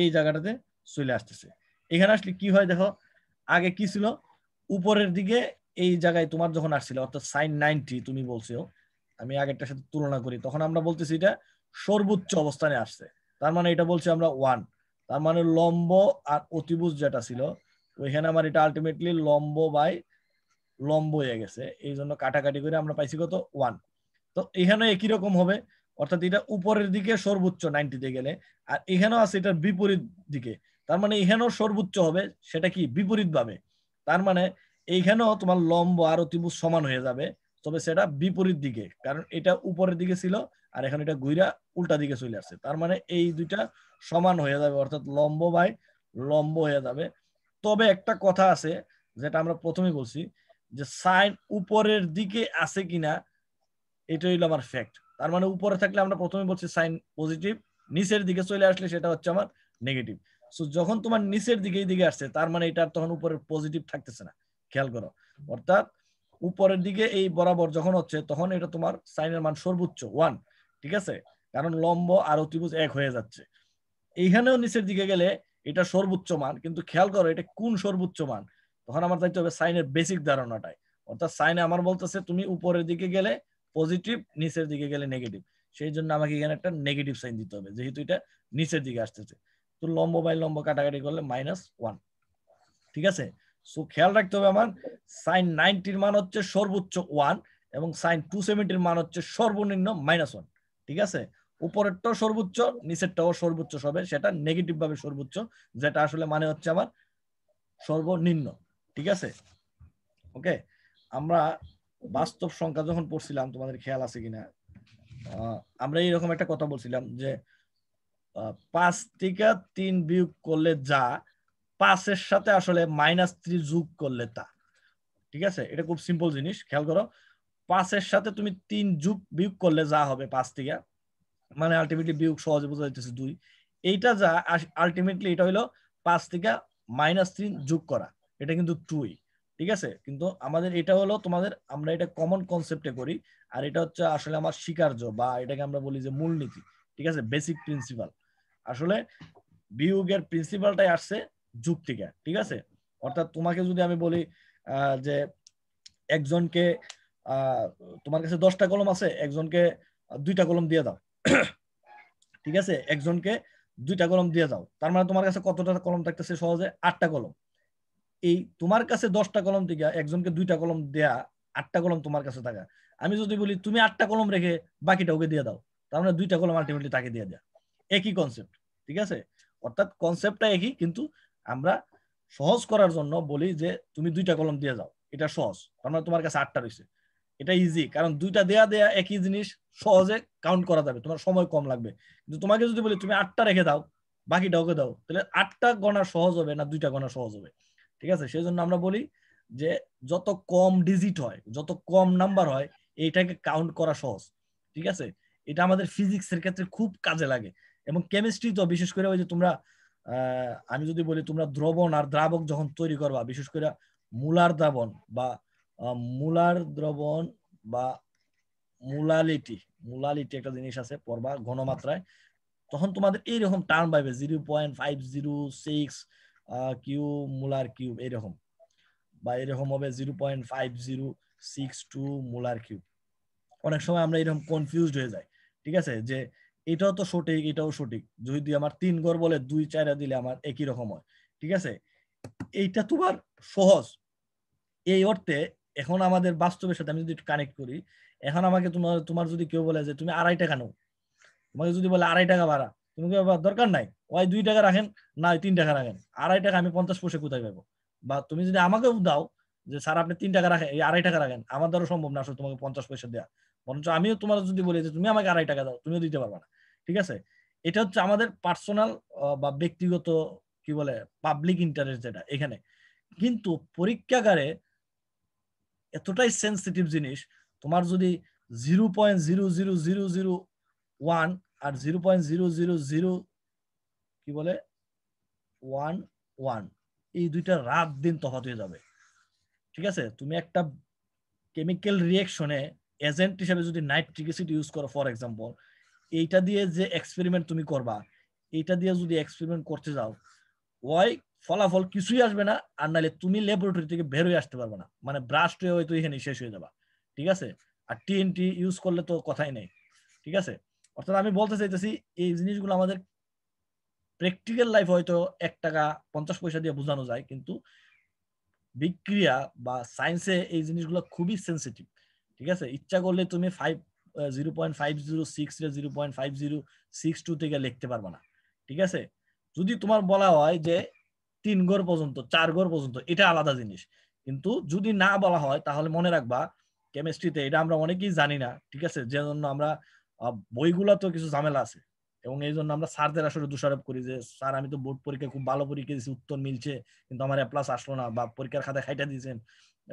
এই জায়গাটাতে চলে আসতেছে এখানে আসলে কি হয় দেখো আগে কি ছিল উপরের দিকে এই জায়গায় তোমার যখন আসছিল অর্থাৎ সাইন নাইনটি তুমি বলছো আমি আগেরটার সাথে তুলনা করি তখন আমরা বলতেছি এটা সর্বোচ্চ অবস্থানে আসছে তার মানে এটা বলছি আমরা ওয়ান তার মানে লম্ব আর অতিভুজ যেটা ছিল ওইখানে আমার এটা আলটিমেটলি লম্ব বাই লম্ব হয়ে গেছে এই জন্য কাটাকাটি করে আমরা পাইছি কত ওয়ান তো এখানে একই রকম হবে অর্থাৎ এটা উপরের দিকে সর্বোচ্চ নাইনটিতে গেলে আর এখানেও আছে এটার বিপরীত দিকে তার মানে এখানেও সর্বোচ্চ হবে সেটা কি বিপরীত ভাবে তার মানে এইখানেও তোমার লম্ব আর অতিভুজ সমান হয়ে যাবে তবে সেটা বিপরীত দিকে কারণ এটা উপরের দিকে ছিল আর এখন এটা গুইরা উল্টা দিকে চলে আসছে তার মানে এই দুইটা সমান হয়ে যাবে অর্থাৎ লম্ব বাই লম্ব হয়ে যাবে তবে একটা কথা আছে যেটা আমরা প্রথমে বলছি যে সাইন উপরের দিকে আছে কিনা এটা হইল আমার ফ্যাক্ট তার মানে উপরে থাকলে আমরা প্রথমে বলছি সাইন পজিটিভ নিচের দিকে চলে আসলে সেটা হচ্ছে আমার নেগেটিভ সো যখন তোমার নিচের দিকে এই দিকে আসছে তার মানে এটা তখন উপরে পজিটিভ থাকতেছে না খেয়াল করো অর্থাৎ উপরের দিকে এই বরাবর যখন হচ্ছে তখন এটা তোমার সাইনের মান সর্বোচ্চ ওয়ান ঠিক আছে কারণ লম্ব আর অতিভুজ এক হয়ে যাচ্ছে এইখানেও নিচের দিকে গেলে এটা সর্বোচ্চ মান কিন্তু খেয়াল করো এটা কোন সর্বোচ্চ মান তখন আমার চাইতে হবে সাইনের বেসিক ধারণাটাই অর্থাৎ সাইনে আমার বলতেছে তুমি উপরের দিকে গেলে পজিটিভ নিচের দিকে গেলে নেগেটিভ সেই জন্য আমাকে এখানে একটা নেগেটিভ সাইন দিতে হবে যেহেতু এটা নিচের দিকে আসতেছে তো লম্ব বাই লম্ব কাটাকাটি করলে মাইনাস ওয়ান ঠিক আছে সো খেয়াল রাখতে হবে আমার সাইন নাইনটির মান হচ্ছে সর্বোচ্চ ওয়ান এবং সাইন টু সেভেন্টির মান হচ্ছে সর্বনিম্ন মাইনাস ওয়ান ঠিক আছে উপরেরটাও সর্বোচ্চ নিচেরটাও সর্বোচ্চ সবে সেটা নেগেটিভ ভাবে সর্বোচ্চ যেটা আসলে মানে হচ্ছে আমার সর্বনিম্ন ঠিক আছে ওকে আমরা বাস্তব সংখ্যা যখন পড়ছিলাম তোমাদের খেয়াল আছে কিনা আমরা এইরকম একটা কথা বলছিলাম যে পাঁচ থেকে তিন বিয়োগ করলে যা পাঁচের সাথে আসলে মাইনাস থ্রি যোগ করলে তা ঠিক আছে এটা খুব সিম্পল জিনিস খেয়াল করো পাঁচের সাথে তুমি তিন যুগ বিয়োগ করলে যা হবে পাঁচ থেকে মানে আলটিমেটলি বিয়োগ সহজে বোঝা যাইতেছে দুই এইটা যা আলটিমেটলি এটা হলো পাঁচ থেকে মাইনাস তিন যোগ করা এটা কিন্তু টুই ঠিক আছে কিন্তু আমাদের এটা হলো তোমাদের আমরা এটা কমন কনসেপ্টে করি আর এটা হচ্ছে আসলে আমার স্বীকার্য বা এটাকে আমরা বলি যে মূলনীতি ঠিক আছে বেসিক প্রিন্সিপাল আসলে বিয়োগের প্রিন্সিপালটাই আসছে যুক্তিকে ঠিক আছে অর্থাৎ তোমাকে যদি আমি বলি যে একজনকে তোমার কাছে দশটা কলম আছে একজনকে দুইটা কলম দিয়ে দাও ঠিক আছে একজনকে দুইটা কলম দিয়ে দাও তার মানে তোমার কাছে কতটা কলম থাকতেছে সহজে আটটা কলম এই তোমার কাছে দশটা কলম থেকে একজনকে দুইটা কলম দেয়া আটটা কলম তোমার কাছে থাকা আমি যদি বলি তুমি আটটা কলম রেখে বাকিটা ওকে দিয়ে দাও তার মানে দুইটা কলম আলটিমেটলি তাকে দিয়ে দেয়া একই কনসেপ্ট ঠিক আছে অর্থাৎ কনসেপ্টটা একই কিন্তু আমরা সহজ করার জন্য বলি যে তুমি দুইটা কলম দিয়ে যাও এটা সহজ কারণ মানে তোমার কাছে আটটা রয়েছে এটা ইজি কারণ দুইটা দেয়া দেয়া একই জিনিস সহজে কাউন্ট করা যাবে তোমার সময় কম লাগবে কিন্তু তোমাকে যদি বলি তুমি আটটা রেখে দাও বাকিটা ওকে দাও তাহলে আটটা গণা সহজ হবে না দুইটা গণা সহজ হবে ঠিক আছে সেই জন্য আমরা বলি যে যত কম ডিজিট হয় যত কম নাম্বার হয় এইটাকে কাউন্ট করা সহজ ঠিক আছে এটা আমাদের ফিজিক্সের ক্ষেত্রে খুব কাজে লাগে এবং কেমিস্ট্রি তো বিশেষ করে ওই যে তোমরা আমি যদি বলি তোমরা দ্রবণ আর দ্রাবক যখন তৈরি করবা বিশেষ করে মূলার দ্রাবণ বা মূলার দ্রবণ বা মুলালিটি মুলালিটি একটা জিনিস আছে পড়বা ঘনমাত্রায় তখন তোমাদের এইরকম টার্ম পাইবে zero point five zero six Q molar cube এইরকম বা এরকম হবে zero point five zero six two molar cube অনেক সময় আমরা এরকম কনফিউজড হয়ে যাই ঠিক আছে যে এটাও তো সঠিক এটাও সঠিক যদি আমার তিন গড় বলে দুই চারা দিলে আমার একই রকম হয় ঠিক আছে এইটা তোমার সহজ এই অর্থে এখন আমাদের বাস্তবের সাথে আমি যদি কানেক্ট করি এখন আমাকে তোমার তোমার যদি কেউ বলে যে তুমি আড়াই টাকা নাও তোমাকে যদি বলে আড়াই টাকা ভাড়া তুমি দরকার নাই ওই দুই টাকা রাখেন না তিন টাকা রাখেন আড়াই টাকা আমি পঞ্চাশ পয়সা কোথায় পাবো বা তুমি যদি আমাকেও দাও যে স্যার আপনি তিন টাকা রাখেন এই আড়াই টাকা রাখেন আমার দ্বারা সম্ভব না আসলে তোমাকে পঞ্চাশ পয়সা দেওয়া বরঞ্চ আমিও তোমার যদি বলি যে তুমি আমাকে আড়াই টাকা দাও তুমিও দিতে পারবে না ঠিক আছে এটা হচ্ছে আমাদের পার্সোনাল বা ব্যক্তিগত কি বলে পাবলিক ইন্টারেস্ট যেটা এখানে কিন্তু পরীক্ষাগারে এতটাই সেন্সিটিভ জিনিস তোমার যদি zero point zero zero zero zero one আর zero point zero zero zero কি বলে ওয়ান ওয়ান এই দুইটা রাত দিন তফাত হয়ে যাবে ঠিক আছে তুমি একটা কেমিক্যাল রিয়েকশনে এজেন্ট হিসেবে যদি নাইট অ্যাসিড ইউজ করো ফর এক্সাম্পল এইটা দিয়ে যে এক্সপেরিমেন্ট তুমি করবা এইটা দিয়ে যদি এক্সপেরিমেন্ট করতে যাও ওই ফলাফল কিছুই আসবে না আর নাহলে তুমি ল্যাবরেটরি থেকে বের হয়ে আসতে পারবে না মানে ব্রাস্ট হয়ে হয়তো এখানে শেষ হয়ে যাবা ঠিক আছে আর টিএনটি ইউজ করলে তো কথাই নেই ঠিক আছে অর্থাৎ আমি বলতে চাইতেছি এই জিনিসগুলো আমাদের প্র্যাকটিক্যাল লাইফ হয়তো এক টাকা পঞ্চাশ পয়সা দিয়ে বোঝানো যায় কিন্তু বিক্রিয়া বা সায়েন্সে এই জিনিসগুলো খুবই সেন্সিটিভ ঠিক আছে ইচ্ছা করলে তুমি five zero point five zero six zero point five zero six two থেকে লিখতে না ঠিক আছে যদি তোমার বলা হয় যে তিন গড় পর্যন্ত চার গড় পর্যন্ত এটা আলাদা জিনিস কিন্তু যদি না বলা হয় তাহলে মনে রাখবা কেমিস্ট্রিতে এটা আমরা অনেকেই জানি না ঠিক আছে যে জন্য আমরা বইগুলা তো কিছু ঝামেলা আছে এবং এই জন্য আমরা স্যারদের আসলে দোষারোপ করি যে স্যার আমি তো বোর্ড পরীক্ষা খুব ভালো পরীক্ষা দিয়েছি উত্তর মিলছে কিন্তু আমার প্লাস আসলো না বা পরীক্ষার খাতে খাইটা দিয়েছেন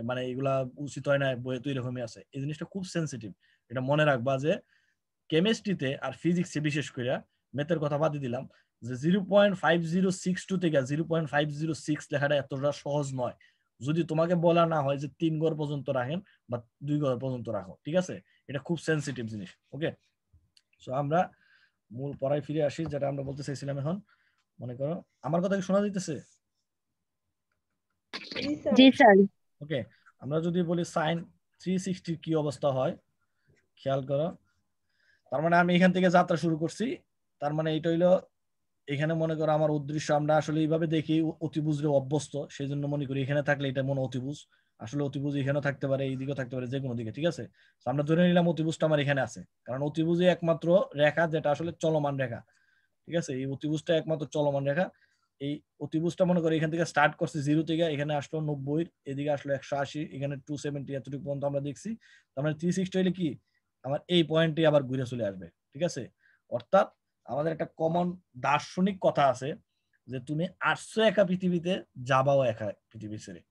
মানে এগুলা উচিত হয় না বইয়ে তো এরকমই আছে এই জিনিসটা খুব সেন্সিটিভ এটা মনে রাখবা যে কেমিস্ট্রিতে আর ফিজিক্সে বিশেষ করে মেথের কথা বাদ দিলাম যে zero point five zero six two থেকে zero point five zero six লেখাটা এতটা সহজ নয় যদি তোমাকে বলা না হয় যে তিন গড় পর্যন্ত রাখেন বা দুই গড় পর্যন্ত রাখো ঠিক আছে এটা খুব সেন্সিটিভ জিনিস ওকে সো আমরা মূল পড়ায় ফিরে আসি যেটা আমরা বলতে চাইছিলাম এখন মনে করো আমার কথা কি শোনা যাইতেছে জি স্যার ওকে আমরা যদি বলি সাইন থ্রি সিক্সটির কি অবস্থা হয় খেয়াল করো তার মানে আমি এখান থেকে যাত্রা শুরু করছি তার মানে এটা হইলো এখানে মনে করো আমার উদ্দেশ্য আমরা আসলে এইভাবে দেখি অতিভুজ অভ্যস্ত সেই জন্য মনে করি এখানে থাকলে এটা মনে অতিভুজ আসলে অতিভুজ এখানে থাকতে পারে এই দিকে থাকতে পারে যে কোনো দিকে ঠিক আছে আমরা ধরে নিলাম অতিভুজটা আমার এখানে আছে কারণ অতিভুজে একমাত্র রেখা যেটা আসলে চলমান রেখা ঠিক আছে এই অতিভুজটা একমাত্র চলমান রেখা এই অতিভুজটা মনে করো এখান থেকে স্টার্ট করছে জিরো থেকে এখানে আসলো নব্বই এদিকে আসলো একশো আশি এখানে টু সেভেন্টি এতটুকু পর্যন্ত আমরা দেখছি তার থ্রি মানে সিক্সটি কি আমার এই পয়েন্টটি আবার ঘুরে চলে আসবে ঠিক আছে অর্থাৎ আমাদের একটা কমন দার্শনিক কথা আছে যে তুমি আসছো একা পৃথিবীতে যাবাও একা পৃথিবী ছেড়ে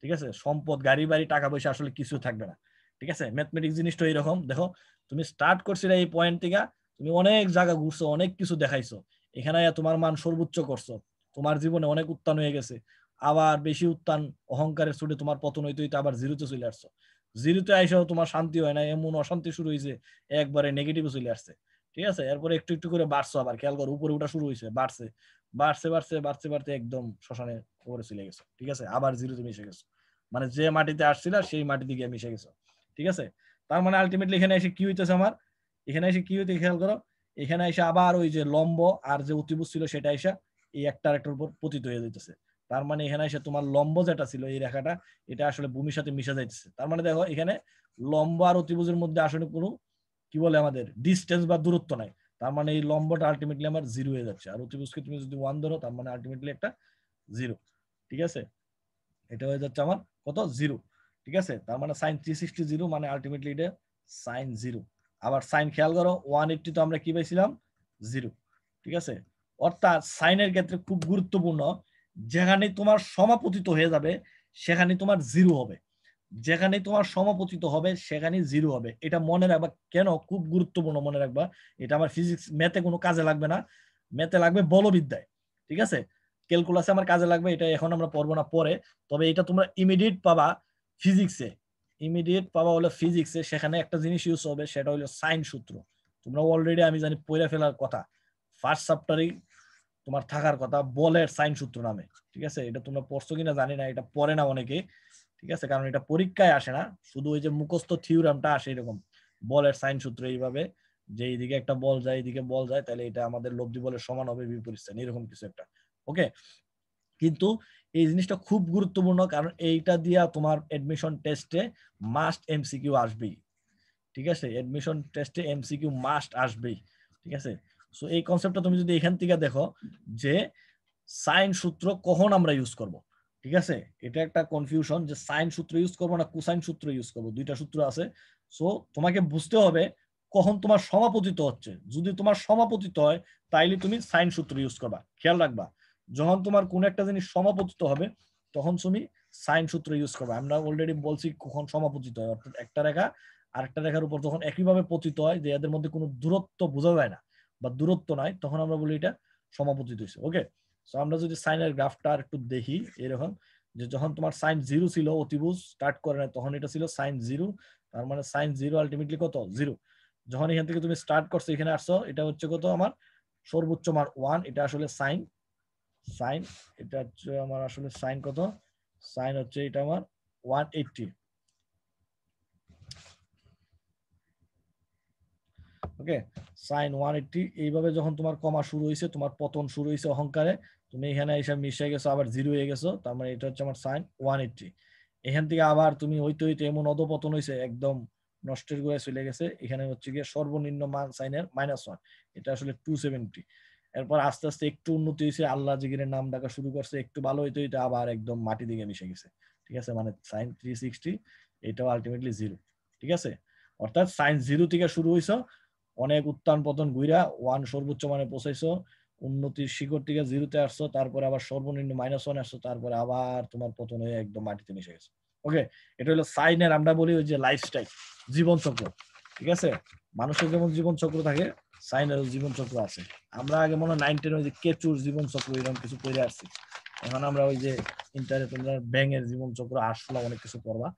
ঠিক আছে সম্পদ গাড়ি বাড়ি টাকা পয়সা আসলে কিছু থাকবে না ঠিক আছে ম্যাথমেটিক্স জিনিসটা এইরকম দেখো তুমি স্টার্ট করছিলে এই পয়েন্ট থেকে তুমি অনেক জায়গা ঘুরছো অনেক কিছু দেখাইছো এখানে তোমার মান সর্বোচ্চ করছো তোমার জীবনে অনেক উত্থান হয়ে গেছে আবার বেশি উত্থান অহংকারের ছুটে তোমার পতন হইতে হইতে আবার জিরোতে চলে আসছো জিরোতে আইসাও তোমার শান্তি হয় না এমন অশান্তি শুরু হয়েছে একবারে নেগেটিভ চলে আসছে ঠিক আছে এরপরে একটু একটু করে বাড়ছো আবার খেয়াল করো উপরে উঠা শুরু হয়েছে বাড়ছে বাড়ছে বাড়ছে বাড়ছে বাড়তে একদম শ্মশানে উপরে চলে গেছো ঠিক আছে আবার জিরোতে মিশে গেছো মানে যে মাটিতে আসছিল সেই মাটি দিকে মিশে গেছো ঠিক আছে তার মানে আলটিমেটলি এখানে এসে কি হইতেছে আমার এখানে এসে কি হইতে খেয়াল করো এখানে এসে আবার ওই যে লম্ব আর যে অতিভুজ ছিল সেটা এসে এই একটা আরেকটার উপর পতিত হয়ে যেতেছে তার মানে এখানে এসে তোমার লম্ব যেটা ছিল এই রেখাটা এটা আসলে ভূমির সাথে মিশে যাইতেছে তার মানে দেখো এখানে লম্ব আর অতিভুজের মধ্যে আসলে কোনো কি বলে আমাদের ডিস্টেন্স বা দূরত্ব নাই তার মানে এই লম্বটা আলটিমেটলি আমার জিরো হয়ে যাচ্ছে আর অতিভুজকে তুমি যদি ওয়ান ধরো তার মানে আলটিমেটলি একটা জিরো ঠিক আছে এটা হয়ে যাচ্ছে আমার কত জিরো ঠিক আছে তার মানে সাইন থ্রি সিক্সটি জিরো মানে আলটিমেটলি এটা সাইন জিরো আবার সাইন খেয়াল করো ওয়ান এইটটি তো আমরা কি পাইছিলাম জিরো ঠিক আছে অর্থাৎ সাইনের ক্ষেত্রে খুব গুরুত্বপূর্ণ যেখানে তোমার সমাপতিত হয়ে যাবে সেখানে তোমার জিরো হবে যেখানে তোমার সমাপতিত হবে সেখানে জিরো হবে এটা মনে রাখবা কেন খুব গুরুত্বপূর্ণ মনে রাখবা এটা আমার ফিজিক্স ম্যাথে কোনো কাজে লাগবে না ম্যাথে লাগবে বলবিদ্যায় ঠিক আছে ক্যালকুলাসে আমার কাজে লাগবে এটা এখন আমরা পড়বো না পরে তবে এটা তোমরা ইমিডিয়েট পাবা ফিজিক্সে ইমিডিয়েট পাবা হলো ফিজিক্সে সেখানে একটা জিনিস ইউজ হবে সেটা হলো সাইন সূত্র তোমরা অলরেডি আমি জানি পয়লা ফেলার কথা ফার্স্ট চ্যাপ্টারেই তোমার থাকার কথা বলের সাইন সূত্র নামে ঠিক আছে এটা তোমরা পড়ছো কিনা জানি না এটা পড়ে না অনেকে ঠিক আছে কারণ এটা পরীক্ষায় আসে না শুধু ওই যে মুখস্থ থিওরামটা আসে এরকম বলের সাইন সূত্র এইভাবে যে এইদিকে একটা বল যায় এইদিকে বল যায় তাহলে এটা আমাদের লব্ধি বলের সমান হবে বিপরীত সাইন এরকম কিছু একটা ওকে কিন্তু এই জিনিসটা খুব গুরুত্বপূর্ণ কারণ এইটা দিয়া তোমার এডমিশন টেস্টে মাস্ট এমসিকিউ আসবেই ঠিক আছে এডমিশন টেস্টে এমসিকিউ মাস্ট আসবেই ঠিক আছে সো এই কনসেপ্টটা তুমি যদি এখান থেকে দেখো যে সাইন সূত্র কখন আমরা ইউজ করব ঠিক আছে এটা একটা কনফিউশন যে সাইন সূত্র ইউজ করবো না কোসাইন সূত্র ইউজ করবো দুইটা সূত্র আছে সো তোমাকে বুঝতে হবে কখন তোমার সমাপতিত হচ্ছে যদি তোমার সমাপতিত হয় তাইলে তুমি সাইন সূত্র ইউজ করবা খেয়াল রাখবা যখন তোমার কোন একটা জিনিস সমাপতিত হবে তখন তুমি সাইন সূত্র ইউজ করবা আমরা অলরেডি বলছি কখন সমাপতিত হয় অর্থাৎ একটা রেখা আরেকটা রেখার উপর যখন একইভাবে পতিত হয় যে এদের মধ্যে কোনো দূরত্ব বোঝা যায় না বা দূরত্ব নাই তখন আমরা বলি এটা সমাপতিত হয়েছে ওকে সো আমরা যদি সাইনের গ্রাফটা একটু দেখি এরকম যে যখন তোমার সাইন জিরো ছিল অতিভুজ স্টার্ট করে নাই তখন এটা ছিল সাইন জিরো তার মানে সাইন জিরো আলটিমেটলি কত জিরো যখন এখান থেকে তুমি স্টার্ট করছো এখানে আসছো এটা হচ্ছে কত আমার সর্বোচ্চ মান ওয়ান এটা আসলে সাইন সাইন এটা হচ্ছে আমার আসলে সাইন কত সাইন হচ্ছে এটা আমার one eighty okay sine one eighty এইভাবে যখন তোমার কমা শুরু হয়েছে তোমার পতন শুরু হয়েছে অহংকারে তুমি এখানে এসে মিশে গেছো আবার জিরো হয়ে গেছো তার মানে এটা হচ্ছে আমার সাইন ওয়ান এইটটি এখান থেকে আবার তুমি হইতে হইতে এমন অধপতন হয়েছে একদম নষ্টের গোড়ায় চলে গেছে এখানে হচ্ছে গিয়ে সর্বনিম্ন মান সাইনের মাইনাস ওয়ান এটা আসলে টু সেভেন্টি এরপর আস্তে আস্তে একটু উন্নতি হয়েছে আল্লাহ জিগিরের নাম ডাকা শুরু করছে একটু ভালো হইতে হইতে আবার একদম মাটি দিকে মিশে গেছে ঠিক আছে মানে সাইন থ্রি সিক্সটি এটাও আলটিমেটলি জিরো ঠিক আছে অর্থাৎ সাইন জিরো থেকে শুরু হয়েছে অনেক উত্থান পতন ঘুরা ওয়ান সর্বোচ্চ মানে পৌঁছাইছো উন্নতির শিকড় থেকে জিরোতে আসছো তারপরে আবার সর্বনিম্ন মাইনাস ওয়ান আসছো তারপরে আবার তোমার পতন হয়ে একদম মাটিতে মিশে গেছে ওকে এটা হলো সাইনের আমরা বলি ওই যে লাইফস্টাইল জীবন চক্র ঠিক আছে মানুষের যেমন জীবন চক্র থাকে সাইনের জীবন চক্র আছে আমরা আগে মনে হয় নাইন টেন ওই যে কেচুর জীবন চক্র এরকম কিছু করে আসছি এখন আমরা ওই যে ইন্টারনেট তোমরা ব্যাঙের জীবন চক্র আসলাম অনেক কিছু করবা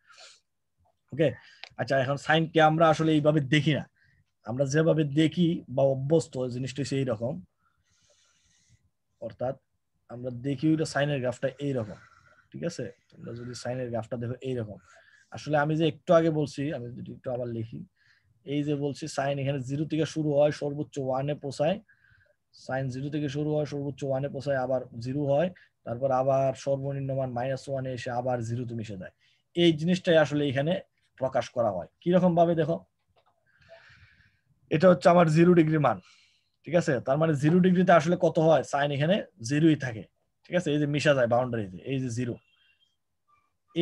ওকে আচ্ছা এখন সাইনকে আমরা আসলে এইভাবে দেখি না আমরা যেভাবে দেখি বা অভ্যস্ত জিনিসটা সেই রকম অর্থাৎ আমরা দেখি ওইটা সাইনের গ্রাফটা এইরকম ঠিক আছে তোমরা যদি সাইনের গ্রাফটা দেখো এইরকম আসলে আমি যে একটু আগে বলছি আমি যদি একটু আবার লিখি এই যে বলছি সাইন এখানে জিরো থেকে শুরু হয় সর্বোচ্চ ওয়ানে পোষায় সাইন জিরো থেকে শুরু হয় সর্বোচ্চ ওয়ানে পোষায় আবার জিরো হয় তারপর আবার সর্বনিম্ন মান মাইনাস ওয়ানে এসে আবার জিরোতে মিশে দেয় এই জিনিসটাই আসলে এখানে প্রকাশ করা হয় কিরকম ভাবে দেখো এটা হচ্ছে আমার জিরো ডিগ্রি মান ঠিক আছে তার মানে জিরো ডিগ্রিতে আসলে কত হয় সাইন এখানে জিরোই থাকে ঠিক আছে এই যে মিশা যায় বাউন্ডারিতে এই যে জিরো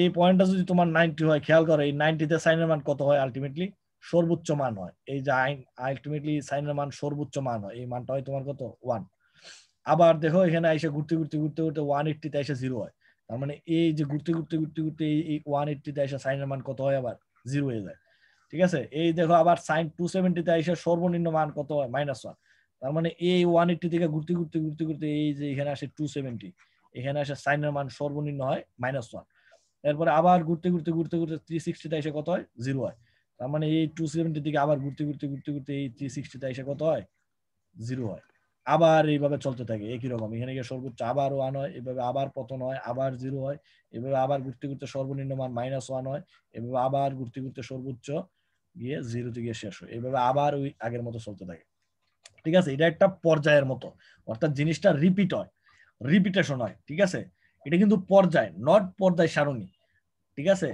এই পয়েন্টটা যদি তোমার নাইনটি হয় খেয়াল করো এই নাইনটিতে সাইনের মান কত হয় আলটিমেটলি সর্বোচ্চ মান হয় এই যে আইন আলটিমেটলি সাইনের মান সর্বোচ্চ মান হয় এই মানটা হয় তোমার কত ওয়ান আবার দেখো এখানে এসে ঘুরতে ঘুরতে ঘুরতে ঘুরতে ওয়ান এইটটিতে এসে জিরো হয় তার মানে এই যে ঘুরতে ঘুরতে ঘুরতে ঘুরতে এই ওয়ান এইটটিতে এসে সাইনের মান কত হয় আবার জিরো হয়ে যায় ঠিক আছে এই দেখো আবার সাইন টু সেভেন্টিতে এসে সর্বনিম্ন মান কত হয় মাইনাস ওয়ান তার মানে এই ওয়ান এইটটি থেকে ঘুরতে ঘুরতে ঘুরতে ঘুরতে এই যে এখানে আসে টু সেভেন্টি এখানে আসে সাইনের মান সর্বনিম্ন হয় মাইনাস ওয়ান এরপরে আবার ঘুরতে ঘুরতে ঘুরতে ঘুরতে থ্রি সিক্সটিতে এসে কত হয় জিরো হয় তার মানে এই টু সেভেন্টি থেকে আবার ঘুরতে ঘুরতে ঘুরতে ঘুরতে এই থ্রি সিক্সটিতে এসে কত হয় জিরো হয় আবার এইভাবে চলতে থাকে একই রকম এখানে গিয়ে সর্বোচ্চ আবার ওয়ান হয় এভাবে আবার পতন হয় আবার জিরো হয় এভাবে আবার ঘুরতে ঘুরতে সর্বনিম্ন মান মাইনাস ওয়ান হয় এভাবে আবার ঘুরতে ঘুরতে সর্বোচ্চ গিয়ে জিরোতে গিয়ে শেষ হয় এইভাবে আবার ওই আগের মতো চলতে থাকে ঠিক আছে এটা একটা পর্যায়ের মতো অর্থাৎ জিনিসটা রিপিট হয় রিপিটেশন হয় ঠিক আছে এটা কিন্তু পর্যায় নট পর্যায় সারণী ঠিক আছে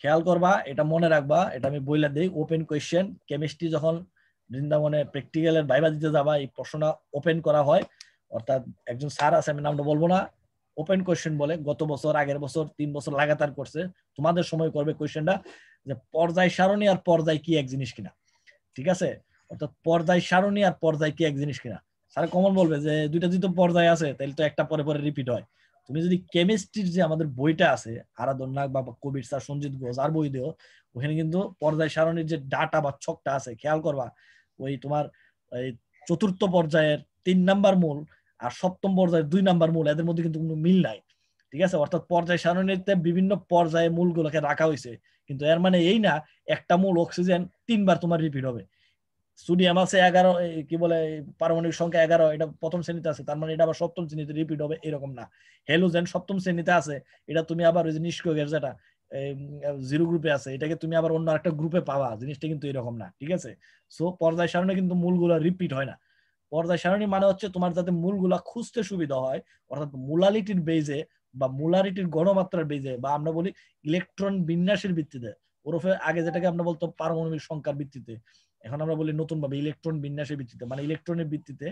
খেয়াল করবা এটা মনে রাখবা এটা আমি বইলা দেই ওপেন কোয়েশ্চেন কেমিস্ট্রি যখন বৃন্দাবনে প্র্যাকটিক্যালের ভাইবা দিতে যাবা এই প্রশ্নটা ওপেন করা হয় অর্থাৎ একজন স্যার আছে আমি নামটা বলবো না ওপেন কোয়েশ্চেন বলে গত বছর আগের বছর তিন বছর লাগাতার করছে তোমাদের সময় করবে কোয়েশ্চেনটা যে পর্যায় সারণী আর পর্যায় কি এক জিনিস কিনা ঠিক আছে অর্থাৎ পর্যায় সারণী আর পর্যায় কি এক জিনিস কিনা স্যার কমন বলবে যে দুইটা যদি পর্যায় আছে তাহলে তো একটা পরে পরে রিপিট হয় তুমি যদি কেমিস্ট্রির যে আমাদের বইটা আছে আরাধন নাগ বা কবির স্যার সঞ্জিত ঘোষ আর বই দিও ওখানে কিন্তু পর্যায় সারণীর যে ডাটা বা ছকটা আছে খেয়াল করবা ওই তোমার এই চতুর্থ পর্যায়ের তিন নাম্বার মূল আর সপ্তম পর্যায়ের দুই নাম্বার মূল এদের মধ্যে কিন্তু কোনো মিল নাই ঠিক আছে অর্থাৎ পর্যায় সারণীতে বিভিন্ন পর্যায়ে মূলগুলোকে রাখা হয়েছে কিন্তু এর মানে এই না একটা মূল অক্সিজেন তিনবার তোমার রিপিট হবে সোডিয়াম আছে এগারো কি বলে পারমাণবিক সংখ্যা এগারো এটা প্রথম শ্রেণীতে আছে তার মানে এটা আবার সপ্তম শ্রেণীতে রিপিট হবে এরকম না হেলোজেন সপ্তম শ্রেণীতে আছে এটা তুমি আবার ওই যে নিষ্ক্রিয় যেটা জিরো গ্রুপে আছে এটাকে তুমি আবার অন্য একটা গ্রুপে পাওয়া জিনিসটা কিন্তু এরকম না ঠিক আছে সো পর্যায় সারণে কিন্তু মূলগুলো রিপিট হয় না পর্যায় সারণী মানে হচ্ছে তোমার যাতে মূলগুলা খুঁজতে সুবিধা হয় অর্থাৎ মূলালিটির বেজে বা মোলারিটির গণমাত্রার বেজে বা আমরা বলি ইলেকট্রন বিন্যাসের ভিত্তিতে ওরফে আগে যেটাকে আমরা বলতো পারমাণবিক সংখ্যার ভিত্তিতে এখন আমরা বলি নতুন ভাবে ইলেকট্রন বিন্যাসের ভিত্তিতে মানে ইলেকট্রনের ভিত্তিতে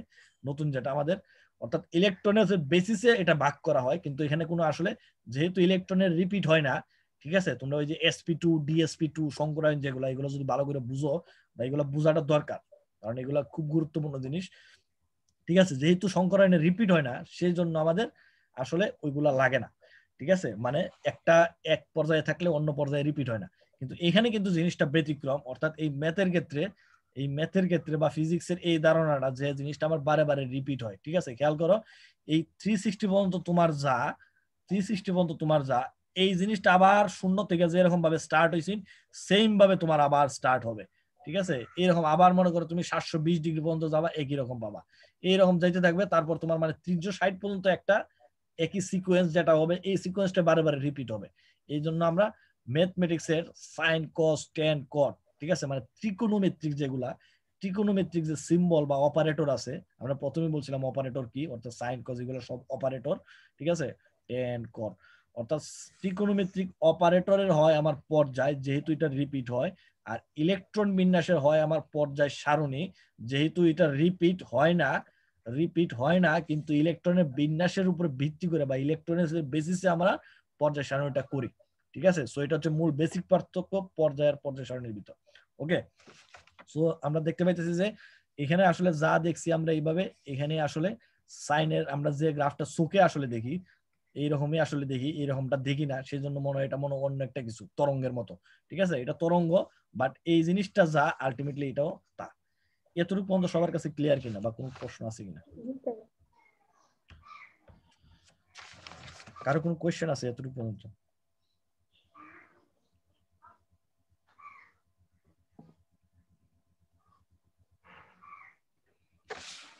নতুন যেটা আমাদের অর্থাৎ ইলেকট্রনের বেসিসে এটা ভাগ করা হয় কিন্তু এখানে কোনো আসলে যেহেতু ইলেকট্রনের রিপিট হয় না ঠিক আছে তোমরা ওই যে এসপি টু ডিএসপি টু সংকরায়ন যেগুলো এগুলো যদি ভালো করে বুঝো বা এগুলো বোঝাটা দরকার কারণ এগুলো খুব গুরুত্বপূর্ণ জিনিস ঠিক আছে যেহেতু সংকরায়নে রিপিট হয় না সেই জন্য আমাদের আসলে ওইগুলা লাগে না ঠিক আছে মানে একটা এক পর্যায়ে থাকলে অন্য পর্যায়ে রিপিট হয় না কিন্তু এখানে কিন্তু জিনিসটা ব্যতিক্রম অর্থাৎ এই ম্যাথের ক্ষেত্রে এই ম্যাথের ক্ষেত্রে বা ফিজিক্সের এই ধারণাটা যে জিনিসটা আমার বারে বারে রিপিট হয় ঠিক আছে খেয়াল করো এই থ্রি সিক্সটি পর্যন্ত তোমার যা থ্রি সিক্সটি পর্যন্ত তোমার যা এই জিনিসটা আবার শূন্য থেকে যেরকম ভাবে স্টার্ট হয়েছে সেম ভাবে তোমার আবার স্টার্ট হবে ঠিক আছে এরকম আবার মনে করো তুমি সাতশো বিশ ডিগ্রি পর্যন্ত যাবা একই রকম পাবা এইরকম যাইতে থাকবে তারপর তোমার মানে তিনশো ষাট পর্যন্ত একটা একই সিকোয়েন্স যেটা হবে এই সিকোয়েন্সটা বারে বারে রিপিট হবে এই জন্য আমরা ম্যাথমেটিক্সের সাইন কস টেন কট ঠিক আছে মানে ত্রিকোণমেট্রিক যেগুলা ত্রিকোণমেট্রিক যে সিম্বল বা অপারেটর আছে আমরা প্রথমে বলছিলাম অপারেটর কি অর্থাৎ সাইন কজ এগুলো সব অপারেটর ঠিক আছে টেন কট অর্থাৎ ত্রিকোণমেট্রিক অপারেটরের হয় আমার পর্যায় যেহেতু এটা রিপিট হয় আর ইলেকট্রন বিন্যাসের হয় আমার পর্যায় সারণী যেহেতু এটা রিপিট হয় না রিপিট হয় না কিন্তু ইলেকট্রনের বিন্যাসের উপর ভিত্তি করে বা ইলেকট্রনের বেসিসে আমরা পর্যায় সারণীটা করি ঠিক আছে সো এটা হচ্ছে মূল বেসিক পার্থক্য পর্যায় আর পর্যায় সারণীর ভিতর ওকে সো আমরা দেখতে পাইতেছি যে এখানে আসলে যা দেখছি আমরা এইভাবে এখানে আসলে সাইনের আমরা যে গ্রাফটা চোখে আসলে দেখি এইরকমই আসলে দেখি এইরকমটা দেখি না সেই জন্য মনে হয় এটা মনে অন্য একটা কিছু তরঙ্গের মতো ঠিক আছে এটা তরঙ্গ বাট এই জিনিসটা যা আলটিমেটলি এটাও তা এতটুকু পর্যন্ত সবার কাছে ক্লিয়ার কিনা বা কোনো প্রশ্ন আছে কিনা কারো কোনো কোয়েশ্চেন আছে এতটুকু পর্যন্ত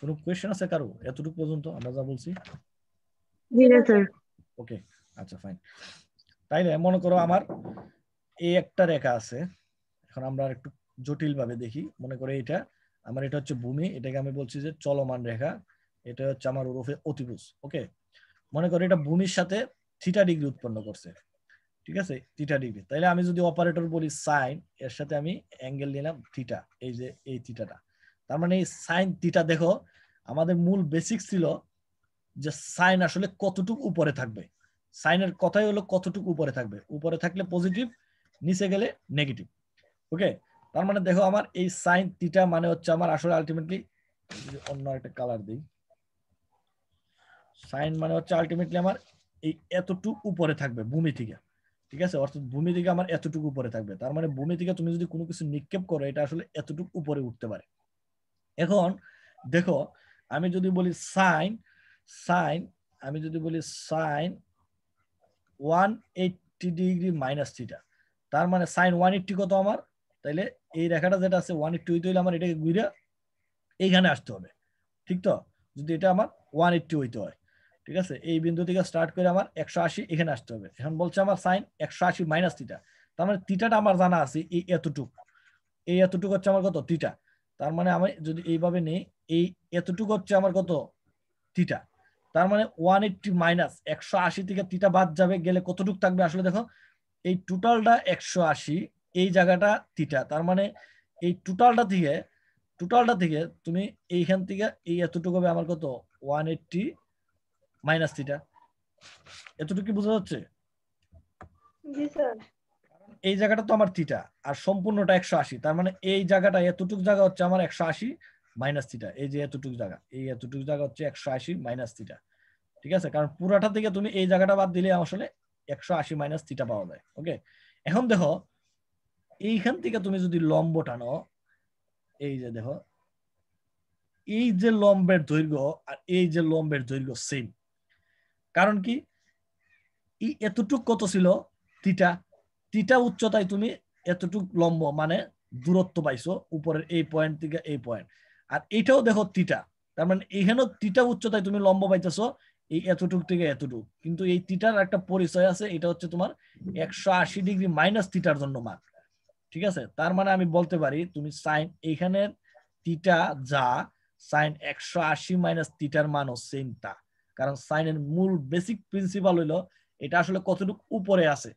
কোনো কোয়েশ্চেন আছে কারো এতটুকু পর্যন্ত আমরা যা বলছি ওকে আচ্ছা ফাইন তাই না মনে করো আমার এই একটা রেখা আছে এখন আমরা একটু জটিল ভাবে দেখি মনে করো এটা আমার এটা হচ্ছে ভূমি এটাকে আমি বলছি যে চলমান রেখা এটা হচ্ছে আমার ওরফে অতিভুজ ওকে মনে করো এটা ভূমির সাথে থিটা ডিগ্রি উৎপন্ন করছে ঠিক আছে থিটা ডিগ্রি তাহলে আমি যদি অপারেটর বলি সাইন এর সাথে আমি অ্যাঙ্গেল নিলাম থিটা এই যে এই থিটাটা তার মানে এই সাইন থিটা দেখো আমাদের মূল বেসিক ছিল যে সাইন আসলে কতটুকু উপরে থাকবে সাইনের কথাই হলো কতটুকু উপরে থাকবে উপরে থাকলে পজিটিভ নিচে গেলে নেগেটিভ ওকে তার মানে দেখো আমার এই সাইন টিটা মানে হচ্ছে আমার আসলে আলটিমেটলি অন্য একটা কালার দিই সাইন মানে হচ্ছে আলটিমেটলি আমার এই এতটুকু উপরে থাকবে ভূমি থেকে ঠিক আছে অর্থাৎ ভূমি থেকে আমার এতটুকু উপরে থাকবে তার মানে ভূমি থেকে তুমি যদি কোনো কিছু নিক্ষেপ করো এটা আসলে এতটুকু উপরে উঠতে পারে এখন দেখো আমি যদি বলি সাইন সাইন আমি যদি বলি sine one eighty degree minus theta তার মানে সাইন ওয়ান এইটটি কত আমার তাইলে এই রেখাটা যেটা আছে ওয়ান এইট টু আমার এটাকে ঘুরে এইখানে আসতে হবে ঠিক তো যদি এটা আমার ওয়ান এইট টু হইতে হয় ঠিক আছে এই বিন্দু থেকে স্টার্ট করে আমার একশো আশি এখানে আসতে হবে এখন বলছে আমার সাইন একশো আশি মাইনাস তিটা তার মানে তিটাটা আমার জানা আছে এই এতটুকু এই এতটুকু হচ্ছে আমার কত তিটা তার মানে আমি যদি এইভাবে নেই এই এতটুকু হচ্ছে আমার কত তিটা তার মানে ওয়ান এইটটি মাইনাস একশো আশি থেকে তিটা বাদ যাবে গেলে কতটুকু থাকবে আসলে দেখো এই টোটালটা একশো আশি এই জায়গাটা থিটা তার মানে এই টোটালটা থেকে টোটালটা থেকে তুমি এইখান থেকে এই এতটুকু হবে আমার কত ওয়ান এইটটি মাইনাস থিটা এতটুকু কি বোঝা যাচ্ছে এই জায়গাটা তো আমার থিটা আর সম্পূর্ণটা একশো আশি তার মানে এই জায়গাটা এতটুক জায়গা হচ্ছে আমার একশো আশি মাইনাস থিটা এই যে এতটুকু জায়গা এই এতটুকু জায়গা হচ্ছে একশো আশি মাইনাস থিটা ঠিক আছে কারণ পুরাটা থেকে তুমি এই জায়গাটা বাদ দিলে আসলে একশো আশি মাইনাস থিটা পাওয়া যায় ওকে এখন দেখো এইখান থেকে তুমি যদি লম্ব টানো এই যে দেখো এই যে লম্বের দৈর্ঘ্য আর এই যে লম্বের দৈর্ঘ্য সেম কারণ কি এতটুক কত ছিল তিটা তিটা উচ্চতায় তুমি এতটুক লম্ব মানে দূরত্ব পাইছো উপরের এই পয়েন্ট থেকে এই পয়েন্ট আর এটাও দেখো তিটা তার মানে এখানেও তিটা উচ্চতায় তুমি লম্ব পাইতেছ এই এতটুক থেকে এতটুক কিন্তু এই তিটার একটা পরিচয় আছে এটা হচ্ছে তোমার একশো আশি ডিগ্রি মাইনাস তিটার জন্য মার্ক ঠিক আছে তার মানে আমি বলতে পারি তুমি সাইন এখানে তিটা যা সাইন একশো আশি মাইনাস তিটার মানও সেম তা কারণ সাইনের মূল বেসিক প্রিন্সিপাল হইলো এটা আসলে কতটুকু উপরে আছে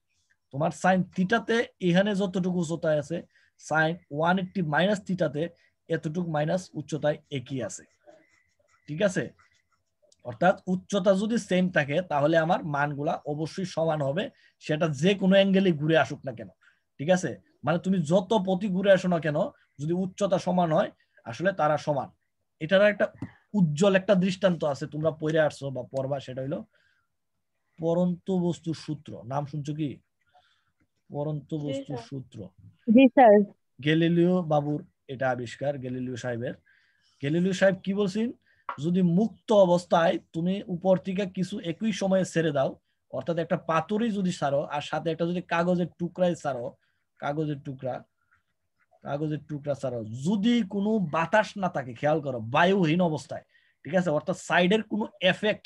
তোমার সাইন তিটাতে এখানে যতটুকু উচ্চতায় আছে সাইন ওয়ান এইটটি মাইনাস তিটাতে এতটুকু মাইনাস উচ্চতায় একই আছে ঠিক আছে অর্থাৎ উচ্চতা যদি সেম থাকে তাহলে আমার মানগুলা অবশ্যই সমান হবে সেটা যে কোনো অ্যাঙ্গেলে ঘুরে আসুক না কেন ঠিক আছে মানে তুমি যত পথি ঘুরে আসো না কেন যদি উচ্চতা সমান হয় আসলে তারা সমান এটার একটা উজ্জ্বল একটা দৃষ্টান্ত আছে তোমরা পড়ে আসছো বা পড়বা সেটা হইলো পরন্ত বস্তু সূত্র নাম শুনছো কি পরন্ত বস্তু সূত্র গেলিলিও বাবুর এটা আবিষ্কার গেলিলিও সাহেবের গেলিলিও সাহেব কি বলছেন যদি মুক্ত অবস্থায় তুমি উপর থেকে কিছু একই সময়ে ছেড়ে দাও অর্থাৎ একটা পাথরই যদি সারো আর সাথে একটা যদি কাগজের টুকরাই সারো কাগজের টুকরা কাগজের টুকরা ছাড়াও যদি কোনো বাতাস না থাকে খেয়াল করো বায়ুহীন অবস্থায় ঠিক আছে অর্থাৎ সাইডের কোনো এফেক্ট